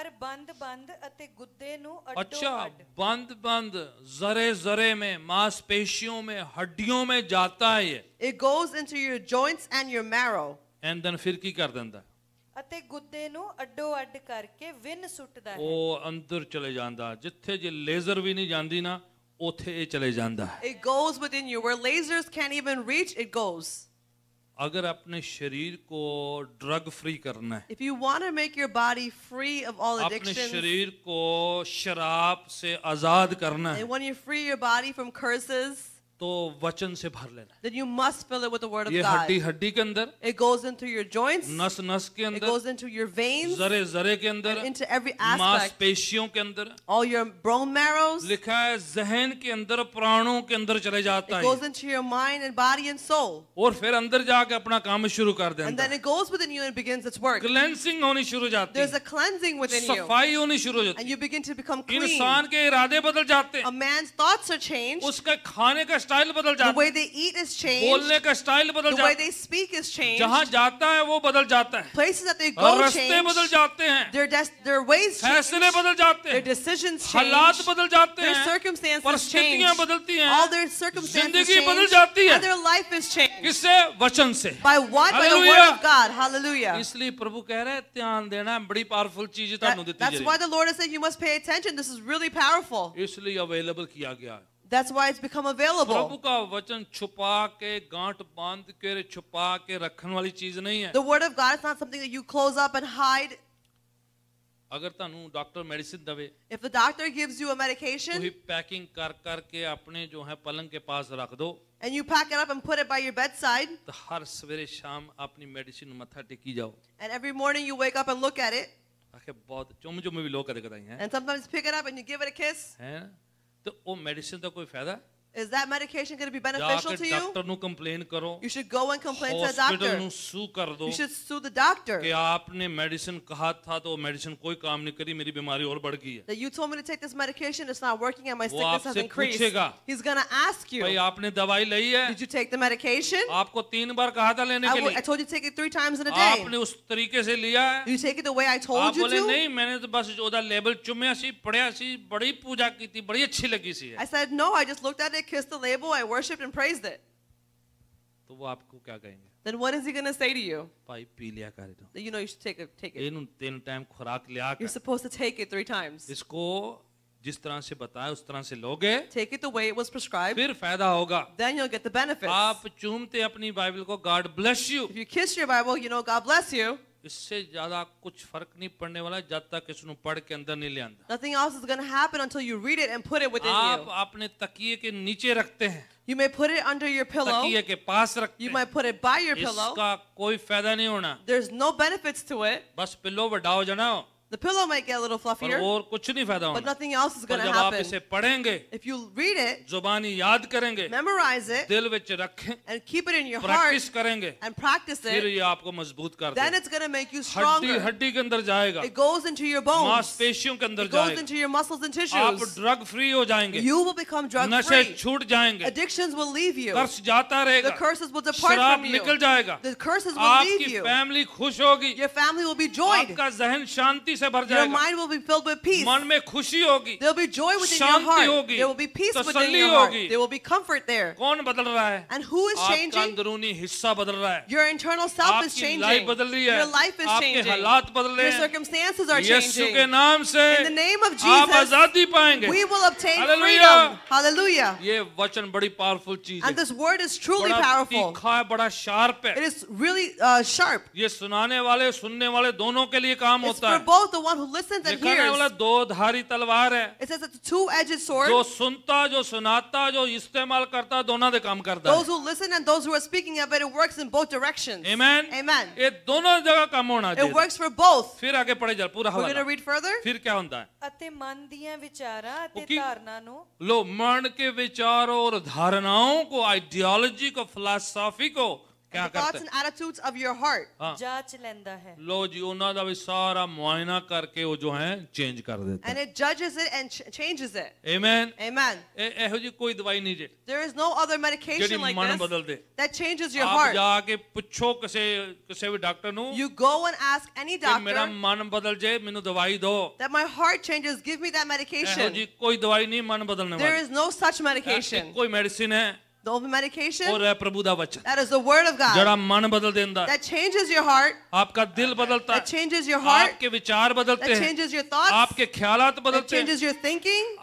ਅਰ ਬੰਦ ਬੰਦ ਅਤੇ ਗੁੱਦੇ ਨੂੰ ਅੱਡੋ ਅੱਡ ਬੰਦ ਬੰਦ ਜ਼ਰੇ ਜ਼ਰੇ ਮੇ ਮਾਸਪੇਸ਼ੀਆਂ ਮੇ ਹੱਡੀਆਂ ਮੇ ਜਾਤਾ ਹੈ it goes into your joints and your marrow and then ਫਿਰ ਕੀ ਕਰ ਦਿੰਦਾ ਅਤੇ ਗੁੱਦੇ ਨੂੰ ਅੱਡੋ ਅੱਡ ਕਰਕੇ ਵਿੰਨ ਸੁੱਟਦਾ ਹੈ ਉਹ ਅੰਦਰ ਚਲੇ ਜਾਂਦਾ ਜਿੱਥੇ ਜੇ ਲੇਜ਼ਰ ਵੀ ਨਹੀਂ ਜਾਂਦੀ ਨਾ ਉਥੇ ਇਹ ਚਲੇ ਜਾਂਦਾ it goes within you where lasers can't even reach it goes if you want to make your body free of all addictions, अपने शरीर को शराब से आजाद करना है, and when you free your body from curses, तो वचन से भर लेना then you must fill it with the word of God ये हड्डी हड्डी के अंदर it goes into your joints नस नस के अंदर it goes into your veins जरे जरे के अंदर इनटू एवरी एस्पेक्ट मांसपेशियों के अंदर ऑल योर बोन मैरोस लिखा है ज़हन के अंदर प्राणों के अंदर चले जाता है it goes into your mind and body and soul और फिर अंदर जाके अपना काम शुरू कर देता है and then it goes within you and begins its work cleansing होनी शुरू हो जाती है there is a cleansing within you सफाई होनी शुरू हो जाती है and you begin to become clean इंसान के इरादे बदल जाते हैं a man's thoughts are changed उसके खाने का स्टाइल बदल जाता है the way they eat is changed बोलने का स्टाइल बदल जाता है the way they speak is changed जहां जाता है वो बदल जाता है places that they go रास्ते बदल जाते हैं their ways change फैसले बदल जाते हैं their decisions change हालात बदल जाते हैं their circumstances change बदलती हैं all their circumstances जिंदगी बदल जाती है and their life is changed किससे वचन से by what by the word of God hallelujah इसलिए प्रभु कह रहे हैं ध्यान देना बड़ी पावरफुल चीज ਤੁਹਾਨੂੰ ਦਿੱਤੀ जा that's why the lord is saying you must pay attention this is really powerful इसलिए अवेलेबल किया गया है that's why it's become available. The word of God is not something that you close up and hide. If the doctor gives you a medication and you pack it up and put it by your bedside, and every morning you wake up and look at it, and sometimes pick it up and you give it a kiss, तो वो मेडिसिन का कोई फायदा Is that medication going to be beneficial to you? You should go and complain to the doctor. You should sue the doctor. था तो कोई काम नहीं करी मेरी बीमारी और बढ़ गई है That you told me to take this medication, it's not working and my sickness has increased. He's going to ask you, भाई आपने दवाई ली है did you take the medication? आपको तीन बार कहा था लेने I, लिए told you to take it three times in a day. आपने उस तरीके से लिया है You take it the way I told आप you बोले to? नहीं मैंने तो बस जो बड़ी पूजा की थी बड़ी अच्छी लगी सी है I said, no, I just looked at it, kissed the label, I worshiped and praised it. Then what is he going to say to you? भाई You know you should take a take it. You're supposed to take it three times. जिस तरह से बताया उस तरह से लोगे Take it the way it was prescribed. फिर फायदा होगा Then you'll get the benefits. आप चूमते अपनी बाइबल को God bless you. you kiss your Bible, you know God bless you. इससे ज्यादा कुछ फर्क नहीं पड़ने वाला जब तक इसको पढ़ के अंदर नहीं ले आंदा Nothing else is going to happen until you read it and put it within आप you. आप अपने तकिए के नीचे रखते हैं You may put it under your pillow. तकिए के पास रखते You might put it by your pillow. इसका कोई फायदा नहीं होना There's no benefits to it. बस पिलो बढ़ाओ जनाओ The pillow might get a little fluffier. और कुछ नहीं फायदा But nothing else is going to happen. आप इसे पढ़ेंगे. If you read it. जुबानी याद करेंगे. Memorize it. दिल रखें. And keep it in your heart. करेंगे. And practice it. फिर ये आपको मजबूत कर Then it's going to make you stronger. हड्डी हड्डी के अंदर जाएगा. It goes into your bones. मांसपेशियों के अंदर It goes into your muscles and tissues. आप ड्रग फ्री हो जाएंगे. You will become drug free. छूट जाएंगे. Addictions will leave you. कर्स जाता रहेगा. The curses will depart from you. जाएगा. The curses will leave you. आपकी फैमिली खुश होगी. Your family will be joyed. आपका जहन शांति से से भर जाएगा. Your mind will be filled with peace. मन में खुशी होगी. There will be joy within your heart. होगी. There will be peace within your heart. There will be comfort there. कौन बदल रहा है? And who is changing? आपका अंदरूनी हिस्सा बदल रहा है. Your internal self is changing. आपकी लाइफ बदल रही है. Your life is changing. आपके हालात बदल रहे हैं. Your circumstances are changing. यीशु के नाम से In the name of Jesus, आप आजादी पाएंगे. We will obtain Hallelujah. freedom. Hallelujah. ये वचन बड़ी चीज है. this word is truly powerful. तीखा बड़ा sharp है. It is really uh, sharp. ये सुनाने वाले सुनने वाले दोनों के लिए काम होता है. both the one who listens and hears. दो धारी तलवार है It says it's a two-edged sword. जो सुनता जो सुनाता जो इस्तेमाल करता दोनों दे काम करता Those who listen and those who are speaking of it, it works in both directions. Amen. Amen. ये दोनों जगह काम होना चाहिए. It works for both. फिर आगे पढ़े पूरा हवाला. We're going to read further. फिर क्या होता है? ਅਤੇ ਮਨ ਦੀਆਂ ਵਿਚਾਰਾਂ ਅਤੇ ਧਾਰਨਾ ਨੂੰ लो मन के विचारों और धारणाओं को को को क्या the thoughts and attitudes of your heart judge lenda hai ਲੋ ਜੀ ਉਹਨਾਂ ਦਾ ਵੀ ਸਾਰਾ ਮੁਆਇਨਾ ਕਰਕੇ ਉਹ ਜੋ ਹੈ ਚੇਂਜ ਕਰ ਦਿੰਦਾ and it judges it and ch changes it amen amen ਇਹੋ ਜੀ ਕੋਈ ਦਵਾਈ ਨਹੀਂ ਜੀ there is no other medication like this that changes your heart ਆਪ ਜਾ ਕੇ ਪੁੱਛੋ ਕਿਸੇ ਕਿਸੇ ਵੀ ਡਾਕਟਰ ਨੂੰ you go and ask any doctor ਮੇਰਾ ਮਨ ਬਦਲ ਜੇ ਮੈਨੂੰ ਦਵਾਈ ਦਿਓ that my heart changes give me that medication ਇਹੋ ਜੀ ਕੋਈ ਦਵਾਈ ਨਹੀਂ ਮਨ ਬਦਲਣ ਵਾਲੀ there is no such medication ਕੋਈ ਮੈਡੀਸਿਨ ਹੈ the over medication और है प्रभु का वचन that is the word of God जड़ा मन बदल देता that changes your heart that changes your heart That changes your हैं that changes your thoughts that changes your thinking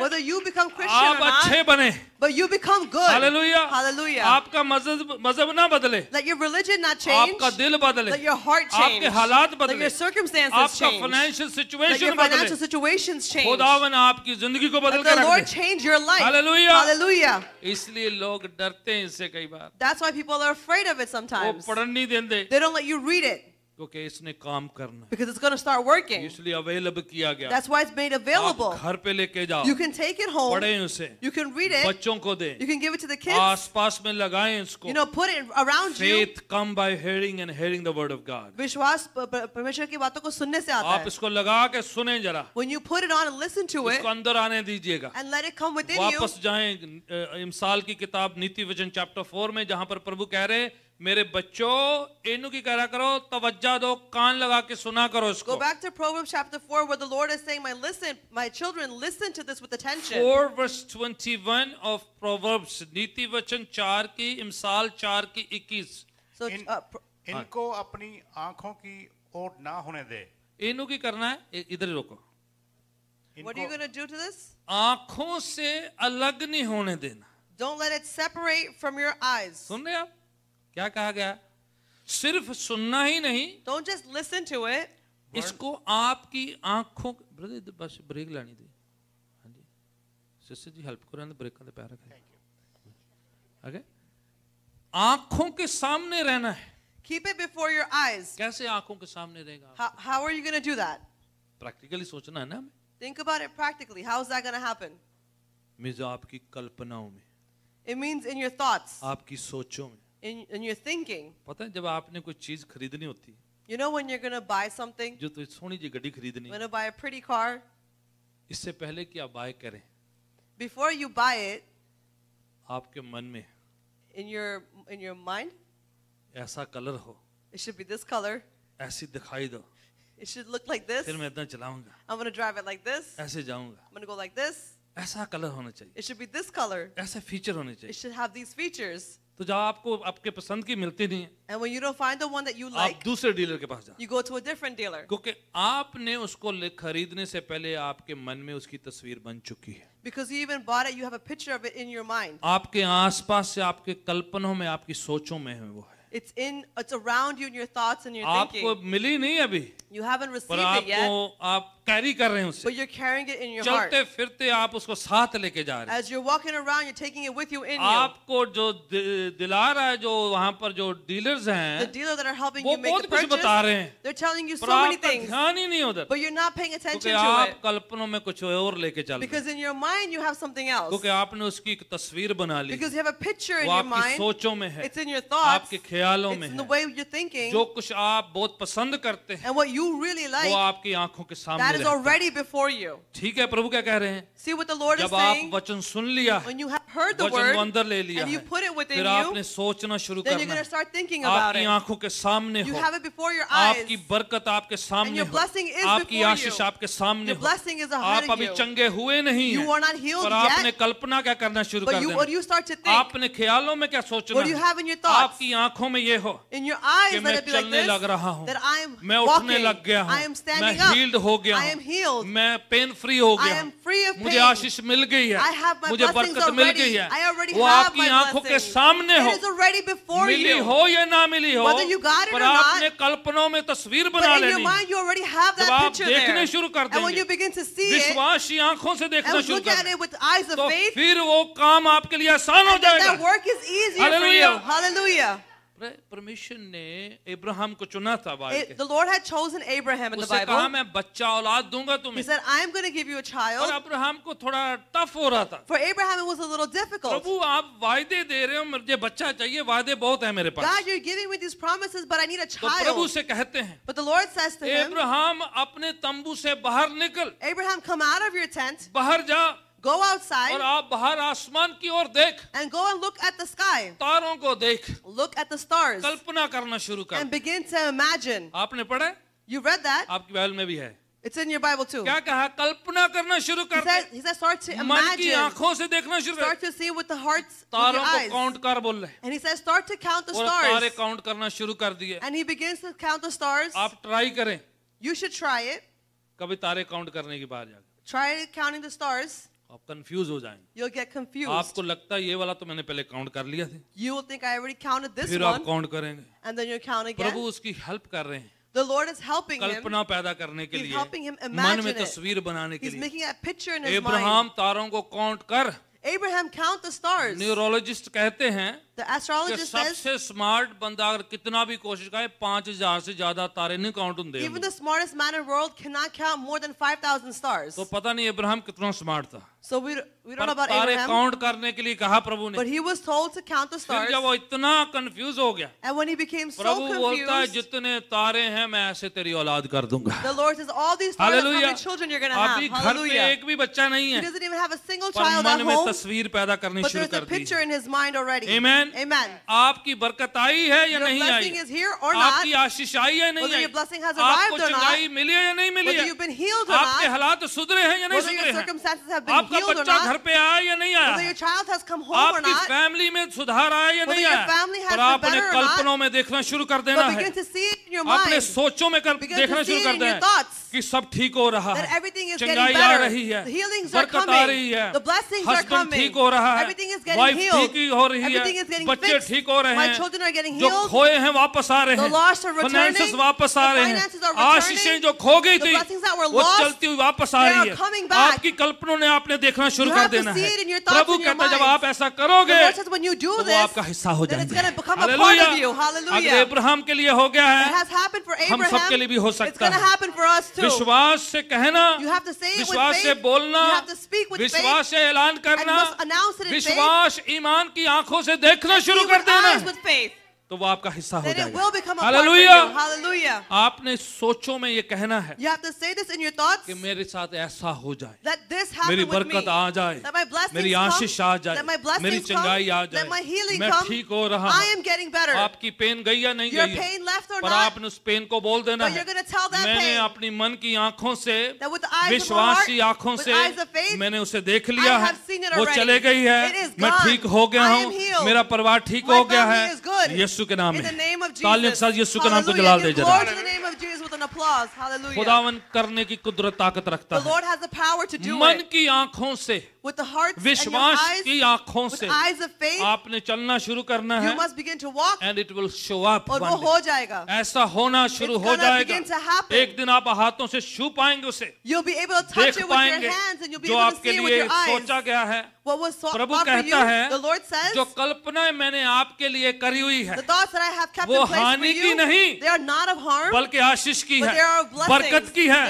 whether you become Christian but you become good. Hallelujah. Hallelujah. आपका मजहब मजहब ना बदले. Let your religion not change. आपका दिल बदले. Let your heart change. आपके हालात बदले. Let your circumstances आपका change. आपका financial situation बदले. Let your financial situations change. खुदावन आपकी जिंदगी को बदल कर रख Let the Lord change your life. Hallelujah. Hallelujah. इसलिए लोग डरते हैं इससे कई बार. That's why people are afraid of it sometimes. वो नहीं देंगे. They don't let you read it. क्योंकि इसने काम करना है because it's going to start working इसलिए अवेलेबल किया गया that's why it's made available घर पे लेके जाओ you can take it home पढ़ें उसे you can read it बच्चों को दें you can give it to the kids आसपास में लगाएं इसको you know put it around faith you faith come by hearing and hearing the word of god विश्वास परमेश्वर की बातों को सुनने से आता है आप इसको लगा के सुनें जरा when you put it on and listen to it इसको अंदर आने दीजिएगा and let it come within you वापस जाएं इमसाल की किताब नीति वचन चैप्टर 4 में जहां पर प्रभु कह रहे हैं मेरे बच्चों इनू की करा करो तवज्जा दो कान लगा के सुना करो इसको go back to Proverbs chapter 4 where the Lord is saying my listen my children listen to this with attention 4 verse 21 of Proverbs नीति वचन 4 की इमसाल 4 की 21 इन, uh, इनको हाँ। अपनी आंखों की ओट ना होने दे इनू की करना है इधर रुको what are you gonna do to this आंखों से अलग नहीं होने देना don't let it separate from your eyes सुन रहे हो क्या कहा गया सिर्फ सुनना ही नहीं Don't just listen to it. इसको आपकी आंखों बस ब्रेक लानी थी हाँ जी सिस्टर जी हेल्प करो ना ब्रेक का पैर रखें ओके आंखों के सामने रहना है Keep it before your eyes. कैसे आंखों के सामने रहेगा How, how are you going to do that? Practically सोचना है ना हमें Think about it practically. How is that going to happen? Means आपकी कल्पनाओं में It means in your thoughts. आपकी सोचों में and you're thinking. पता है जब आपने कोई चीज खरीदनी होती You know when you're going to buy something? जो तो सोनी जी गाड़ी खरीदनी buy a pretty car? इससे पहले कि आप करें Before you buy it, आपके मन में in your in your mind, ऐसा कलर हो it should be this color. ऐसी दिखाई दो It should look like this. फिर मैं इतना चलाऊंगा I'm going to drive it like this. ऐसे जाऊंगा I'm going to go like this. ऐसा कलर होना चाहिए It should be this color. ऐसे फीचर होने It should have these features. तो जहाँ आपको आपके पसंद की मिलती नहीं है And when you don't find the one that you like, आप दूसरे डीलर के पास जाओ you go to a different dealer. क्योंकि आपने उसको खरीदने से पहले आपके मन में उसकी तस्वीर बन चुकी है Because you even bought it, you have a picture of it in your mind. आपके आसपास से आपके कल्पनों में आपकी सोचों में है वो है It's in, it's around you in your thoughts and your आपको thinking. आपको मिली नहीं अभी You haven't received पर आपको, it yet. आप कैरी कर रहे हैं उसे चलते फिरते आप उसको साथ लेके जा रहे हैं around, आपको जो दिला रहा है जो वहाँ पर जो डीलर्स हैं वो बहुत कुछ बता रहे हैं so ध्यान ही नहीं उधर क्योंकि आप कल्पनों में कुछ और लेके चल क्योंकि आपने उसकी एक तस्वीर बना ली वो आपकी में है आपके ख्यालों में जो कुछ आप बहुत पसंद करते हैं वो आपकी आंखों के सामने that is already before you. ठीक है प्रभु क्या कह रहे हैं See what the Lord is saying, जब आप वचन सुन लिया when you have heard the word, वचन को अंदर ले लिया and you put it within you, फिर आपने सोचना शुरू करना, then you're going to start thinking about it. आपकी आँखों के सामने हो, you have it before your eyes, आपकी बरकत आपके सामने हो, and your blessing is before you. आपकी आशीष आपके सामने हो, your blessing is ahead of you. आप अभी चंगे हुए नहीं हैं, you are not healed yet. पर आपने कल्पना क्या करना शुरू कर दिया you start to think, आपने ख्यालों में क्या सोचना what you have in your thoughts, in your eyes, कि मैं चलने like this, लग रहा हूँ मैं उठने लग गया हूँ मैं हील्ड हो हूँ मैं पेन फ्री हो गया मुझे आशीष मिल गई है मुझे बरकत मिल गई है वो आपकी आंखों के सामने हो मिली हो या ना मिली हो पर आपने कल्पनों में तस्वीर बना लेनी जब आप देखने शुरू कर देंगे विश्वास की आंखों से देखना शुरू कर तो फिर वो काम आपके लिए आसान हो जाएगा परमेश्वर ने अब्राहम को चुना था Bible The Lord had chosen Abraham in the Bible. कहा मैं बच्चा औलाद दूंगा तुम्हें. He said I am going to give you a child. और अब्राहम को थोड़ा टफ हो रहा था. For Abraham it was a little difficult. प्रभु आप वायदे दे रहे हो मुझे बच्चा चाहिए वायदे बहुत है मेरे पास. God you're giving me these promises but I need a child. तो प्रभु से कहते हैं. But the Lord says to him. Abraham अपने तंबू से बाहर निकल. Abraham come out of your tent. बाहर जा. go outside और आप बाहर आसमान की ओर देख and go and look at the sky तारों को देख look at the stars कल्पना करना शुरू कर and begin to imagine आपने पढ़ा you read that आपकी बाइबल में भी है It's in your Bible too. क्या कहा कल्पना करना शुरू कर he said, he said, start to imagine. मन की आंखों से देखना शुरू Start to see with the hearts तारों with the eyes. को काउंट कर बोल रहे. And he says start to count the stars. तारे काउंट करना शुरू कर दिए. And he begins to count the stars. आप ट्राई करें. You should try it. कभी तारे काउंट करने की जाकर. Try counting the stars. आप कंफ्यूज हो जाएंगे यू गेट कंफ्यूज आपको लगता है ये वाला तो मैंने पहले काउंट कर लिया था you will think I already counted this one फिर आप काउंट करेंगे and then you count again प्रभु उसकी हेल्प कर रहे हैं the Lord is helping him कल्पना पैदा करने के लिए मन में तस्वीर बनाने के लिए he is making a picture in his mind Abraham तारों को काउंट कर Abraham count the stars. Neurologist कहते हैं The astrologer says सबसे स्मार्ट बंदा अगर कितना भी कोशिश करे 5000 से ज्यादा तारे नहीं काउंट होते Even the smartest man in the world cannot count more than 5000 stars. तो पता नहीं अब्राहम कितना स्मार्ट था. So we we don't know about तारे Abraham. काउंट करने के लिए कहा प्रभु ने. But he was told to count the stars. जब वो इतना कंफ्यूज हो गया. And when he became so confused. प्रभु बोलता है जितने तारे हैं मैं ऐसे तेरी औलाद कर दूंगा. The Lord says all these stars how many children you're going to have. अभी घर पे एक भी बच्चा नहीं है. He doesn't even have a single child at home. पर मन में तस्वीर पैदा करनी शुरू कर दी. But there's a picture in his mind already. Amen. Amen. Amen. आपकी बरकत आई है या नहीं आई? आपकी आशीष आई या नहीं आई? आपको चंगाई मिली है या नहीं मिली है? आपके हालात सुधरे हैं या नहीं सुधरे आपका बच्चा घर पे आया या नहीं आया? आपकी फैमिली में सुधार आया या नहीं आया? आप आपने कल्पनों में देखना शुरू कर देना है अपने सोचों में देखना शुरू कर देना कि सब ठीक हो रहा है चंगाई आ रही है बरकत आ रही है हस्बैंड ठीक हो रहा है वाइफ ठीक हो रही है getting बच्चे ठीक हो रहे हैं जो खोए हैं वापस आ रहे हैं वापस आ रहे हैं आशीषें जो खो गई थी वो चलती हुई वापस आ रही है आपकी कल्पनों ने आपने देखना शुरू कर देना है प्रभु कहता जब आप ऐसा करोगे तो वो आपका हिस्सा हो जाएगा अब्राहम के लिए हो गया है हम सब के लिए भी हो सकता है विश्वास से कहना विश्वास से बोलना विश्वास से ऐलान करना विश्वास ईमान की आंखों से देख रखना शुरू कर देना तो वो आपका हिस्सा हो जाएगा हालेलुया आपने सोचों में ये कहना है thoughts, कि मेरे साथ ऐसा हो जाए मेरी बरकत आ जाए मेरी आशीष आ जाए मेरी चंगाई आ जाए मैं ठीक हो रहा हूँ आपकी पेन गई या नहीं गई पर आपने उस पेन को बोल देना है मैंने अपनी मन की आंखों से विश्वास की आंखों से मैंने उसे देख लिया है वो चले गई है मैं ठीक हो गया हूँ मेरा परिवार ठीक हो गया है यीशु यीशु के नाम में तालियों के साथ यीशु के नाम को जलाल दे जरा खुदावन करने की कुदरत ताकत रखता है मन की आंखों से विश्वास की आंखों से आपने चलना शुरू करना है and it will show up और वो हो जाएगा ऐसा होना शुरू हो जाएगा एक दिन आप हाथों से छू पाएंगे उसे देख पाएंगे जो आपके लिए सोचा गया है प्रभु कहता है जो कल्पनाएं मैंने आपके लिए करी हुई है वो हानि की नहीं बल्कि आशीष की है बरकत की है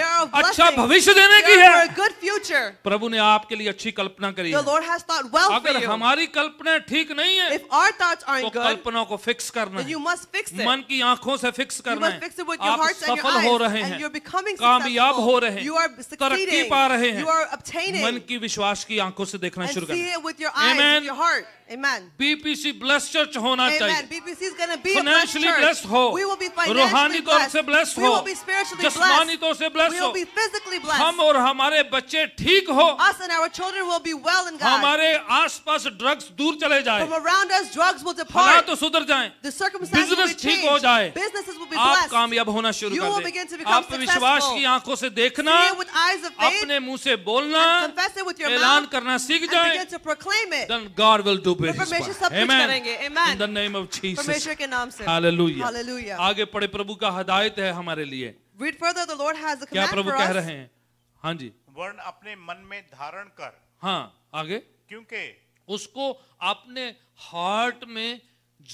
अच्छा भविष्य देने की है प्रभु ने आपके लिए अच्छी कल्पना करी अगर हमारी कल्पना ठीक नहीं है तो कल्पना को फिक्स करना मन की आंखों से फिक्स करना आप सफल हो रहे हैं कामयाब हो रहे हैं तरक्की पा रहे हैं मन की विश्वास की आंखों से देखना शुरू कर बीपीसी चर्च होना चाहिए is going to be a blessed church. Blessed ho. We will be financially blessed. से blessed we will be spiritually blessed. तौर से blessed we will be physically blessed. हम और हमारे बच्चे ठीक हो Us and our children will be well in God. हमारे आसपास ड्रग्स दूर चले जाए From around us drugs will depart. हालात तो सुधर जाएं. The circumstances बिजनेस ठीक हो जाए Businesses will be blessed. आप कामयाब होना शुरू कर दें. begin to become आप विश्वास की आंखों से देखना with eyes of faith, अपने मुंह से बोलना ऐलान करना सीख जाए Then God will do business. Amen. In the name of Jesus. परमेश्वर के नाम से हालेलुया हालेलुया आगे पढ़े प्रभु का हदायत है हमारे लिए read further the Lord has क्या प्रभु कह रहे हैं हाँ जी वर्ण अपने मन में धारण कर हाँ आगे क्योंकि उसको अपने हार्ट में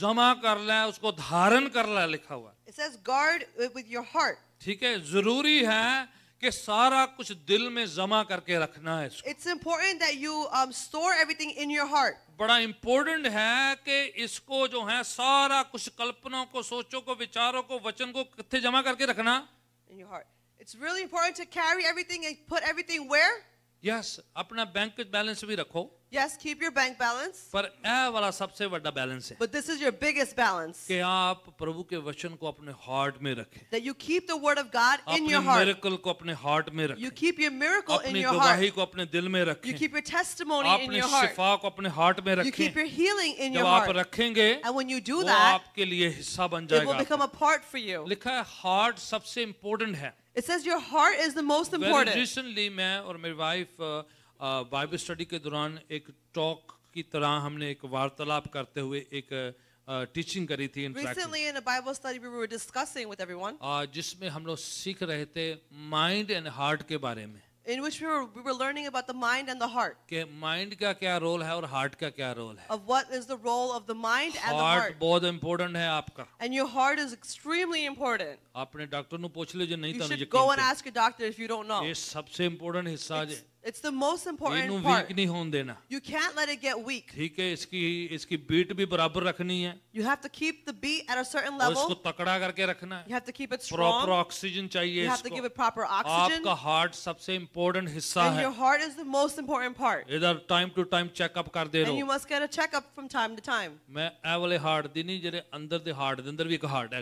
जमा कर ला उसको धारण कर ला लिखा हुआ it says guard with your heart ठीक है जरूरी है कि सारा कुछ दिल में जमा करके रखना है it's important that you store everything in your heart बड़ा इम्पोर्टेंट है कि इसको जो है सारा कुछ कल्पना को सोचो को विचारों को वचन को कितने जमा करके रखना it's really important to carry everything and put everything where Yes, ਆਪਣਾ ਬੈਂਕ ਬੈਲੈਂਸ ਵੀ ਰੱਖੋ Yes, keep your bank balance. But this is your biggest balance. ਕਿ ਆਪ ਪ੍ਰਭੂ ਕੇ ਵਚਨ ਕੋ ਆਪਣੇ That you keep the word of God in your heart. Miracle ਕੋ ਆਪਣੇ ਹਾਰਟ ਮੇ You keep your miracle in ਆਪਣੀ your ਗਵਾਹੀ heart. ਕੋ You keep your testimony in your heart. ਸ਼ਿਫਾ You keep your healing in your heart. And when you do वो that, आपके लिए हिस्सा बन it will become a part for you. लिखा है हार्ट सबसे इम्पोर्टेंट है it says your heart is the most important. Very recently, me and my wife uh, uh, Bible study के दौरान एक talk की तरह हमने एक वार्तालाप करते हुए एक टीचिंग uh, uh करी थी in Recently practice. in a Bible study we were discussing with everyone. Uh, जिसमें हम लोग सीख रहे थे के बारे में in which we were, we were learning about the mind and the heart. कि mind का क्या role है और heart का क्या role है. Of what is the role of the mind and the heart. heart बहुत important है आपका. And your heart is extremely important. आपने doctor नु पूछ लियो जो नहीं था You should go and ask a doctor if you don't know. ये सबसे important हिस्सा है. It's the most important part. You can't let it get weak. ठीक है इसकी इसकी बीट भी बराबर रखनी है You have to keep the beat at a certain level. इसको तकड़ा करके रखना You have to keep it strong. Proper oxygen चाहिए You have to give it proper oxygen. आपका हार्ट सबसे इम्पोर्टेंट हिस्सा है And your heart is the most important part. इधर टाइम टू टाइम चेकअप कर दे रहो And you must get a checkup from time to time. मैं ए heart दी नहीं ਜਿਹੜੇ ਅੰਦਰ ਦੇ ਹਾਰਟ ਦੇ ਅੰਦਰ ਵੀ ਇੱਕ heart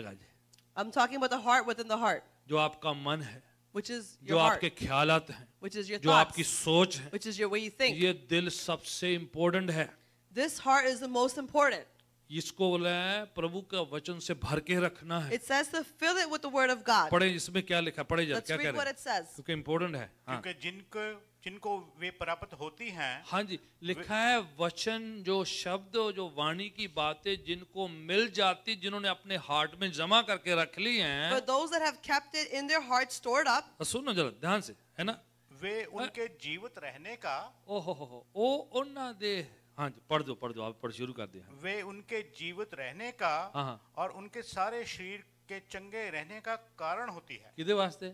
I'm talking about the heart within the heart. जो आपका मन है. which is your heart, आपके ख्याल हैं which is your thoughts, जो आपकी सोच है which is your way you think. ये दिल सबसे इम्पोर्टेंट है This heart is the most important. इसको बोला है प्रभु का वचन से भर के रखना है It says to fill it with the word of God. पढ़े इसमें क्या लिखा पढ़े जा क्या कह रहे हैं क्योंकि इम्पोर्टेंट है हाँ. क्योंकि जिनको जिनको वे प्राप्त होती हैं हाँ जी लिखा है वचन जो शब्द जो वाणी की बातें जिनको मिल जाती जिन्होंने अपने हार्ट में जमा करके रख ली हैं for those that have kept it in their heart stored up सुनो जरा ध्यान से है ना वे उनके जीवित रहने का ओ हो हो ओ उन्ना दे हाँ जी पढ़ दो पढ़ दो आप पढ़ शुरू कर दे वे उनके जीवित रहने का हाँ, हाँ। और उनके सारे शरीर के चंगे रहने का कारण होती है किधर वास्ते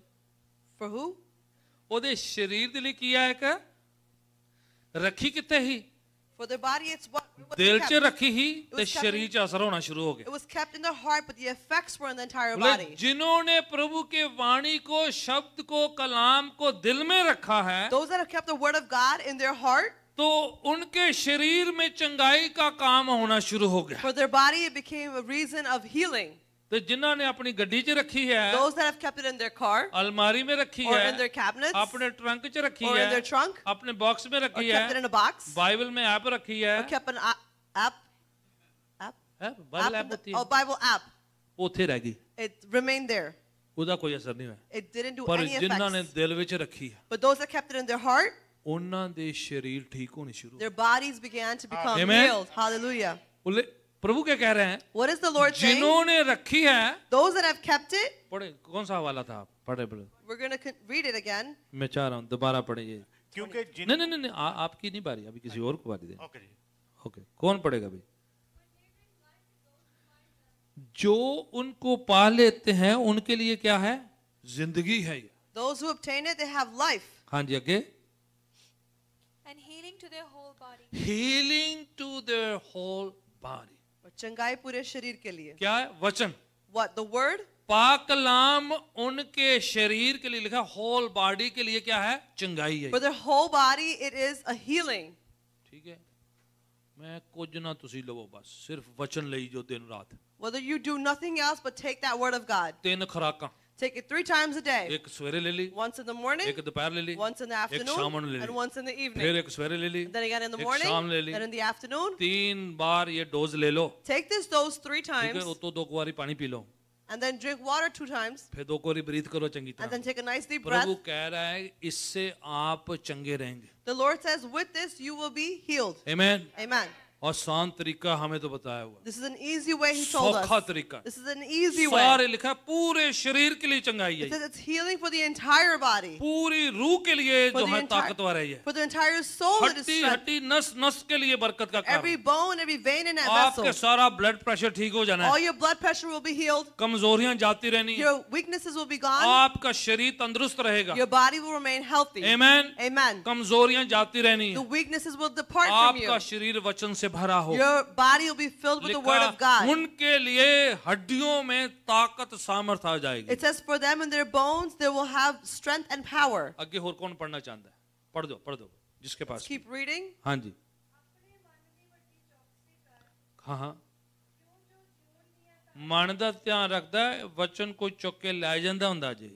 for who ਉਹਦੇ ਸਰੀਰ ਦੇ ਲਈ ਕੀ ਆਇਆ ਕਿ ਰੱਖੀ ਕਿੱਥੇ ਹੀ For their body, it's what was ਦਿਲ 'ਚ kept. ਰੱਖੀ ਹੀ ਤੇ was kept- ਸਰੀਰ 'ਚ ਅਸਰ ਹੋਣਾ ਸ਼ੁਰੂ It was kept in the heart, but the effects were in the entire body. जिन्होंने प्रभु के वाणी को शब्द को कलाम को दिल में रखा है Those that have kept the word of God in their heart, तो उनके शरीर में चंगाई का काम होना शुरू हो गया for their body, it became a reason of healing. ਤੇ ਜਿਨ੍ਹਾਂ ਨੇ ਆਪਣੀ ਗੱਡੀ 'ਚ ਰੱਖੀ ਹੈ those that have kept it in their car ਅਲਮਾਰੀ 'ਮੇ ਰੱਖੀ ਹੈ or in their cabinets ਆਪਣੇ ਟਰੰਕ 'ਚ ਰੱਖੀ ਹੈ or in their trunk ਆਪਣੇ ਬਾਕਸ 'ਮੇ ਰੱਖੀ ਹੈ or kept it in a box Bible 'ਮੇ ਐਪ ਰੱਖੀ ਹੈ or kept an app app app Bible app ਹੁੰਦੀ ਹੈ oh bible app ਉੱਥੇ ਰਹਿ ਗਈ it remained there ਉਹਦਾ ਕੋਈ ਅਸਰ ਨਹੀਂ ਹੋਇਆ it didn't do any effects ਪਰ ਜਿਨ੍ਹਾਂ ਨੇ ਦਿਲ ਵਿੱਚ ਰੱਖੀ ਹੈ but those that kept it in their heart ਉਹਨਾਂ ਦੇ ਸਰੀਰ ਠੀਕ ਹੋਣੇ ਸ਼ੁਰੂ their bodies began to become healed hallelujah प्रभु क्या कह रहे हैं जिन्होंने रखी है कौन सा हवाला था पढ़े पढ़े मैं चाह रहा हूँ दोबारा पढ़े क्योंकि नहीं नहीं नहीं नहीं आपकी नहीं बारी अभी किसी और को बारी दे ओके कौन पढ़ेगा भाई जो उनको पा लेते हैं उनके लिए क्या है जिंदगी है Those who obtain it, they have life. हाँ जी अगे And healing to their whole body. Healing to their whole body. चंगाई पूरे शरीर के लिए क्या है वचन What the word? पाकलाम उनके शरीर के लिए लिखा होल बॉडी के लिए क्या है चंगाई है for whole body it is a healing ठीक है मैं कुछ ना तुसी लवो बस सिर्फ वचन ले जो दिन रात whether you do nothing else but take that word of god तीन खुराकां Take it three times a day. Once in the morning. Once in the afternoon. And once in the evening. फिर Then again in the morning. एक Then in the afternoon. तीन Take this dose three times. And then drink water two times. And then take a nice deep breath. The Lord says with this you will be healed. Amen. Amen. और आसान तरीका हमें तो बताया हुआ this is an easy way he told us सौखा तरीका this is an easy way सारे लिखा पूरे शरीर के लिए चंगाई है it's healing for the entire body पूरी रूह के लिए जो है ताकतवर है ये for the entire soul it is हड्डी हड्डी नस नस के लिए बरकत का काम every bone every vein in vessel आपका सारा ब्लड प्रेशर ठीक हो जाना है all your blood pressure will be healed कमजोरियां जाती रहनी है your weaknesses will be gone आपका शरीर तंदुरुस्त रहेगा your body will remain healthy amen amen कमजोरियां जाती रहनी है the weaknesses will depart from you आपका शरीर वचन से भरा हो Your body will be filled with the word of God. उनके लिए हड्डियों में ताकत सामर्थ आ जाएगी It says for them in their bones they will have strength and power. आगे और कौन पढ़ना चाहता है पढ़ दो पढ़ दो जिसके पास Keep reading. हाँ जी हाँ हाँ ਮਨ ਦਾ ਧਿਆਨ ਰੱਖਦਾ ਹੈ ਵਚਨ ਕੋਈ ਚੁੱਕ ਕੇ ਲੈ ਜਾਂਦਾ ਹੁੰਦਾ ਜੀ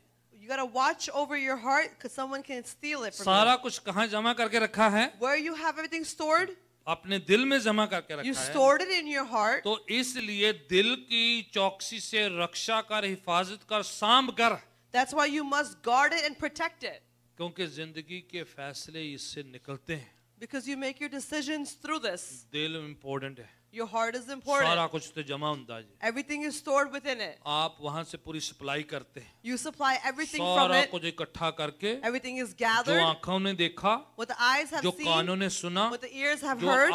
You gotta watch over your heart because someone can steal it from you. ਸਾਰਾ ਕੁਝ ਕਹਾਂ ਜਮਾ ਕਰਕੇ ਰੱਖਾ ਹੈ Where you have everything stored? अपने दिल में जमा करके रखा you stored it in your heart. तो इसलिए दिल की चौकसी से रक्षा कर हिफाजत कर सांभ कर That's why you must guard it and protect it. क्योंकि जिंदगी के फैसले इससे निकलते हैं Because you make your decisions through this. दिल इम्पोर्टेंट है Your heart is important. Everything is stored within it. You supply everything from it. Everything is gathered. What the eyes have seen, what the ears have heard,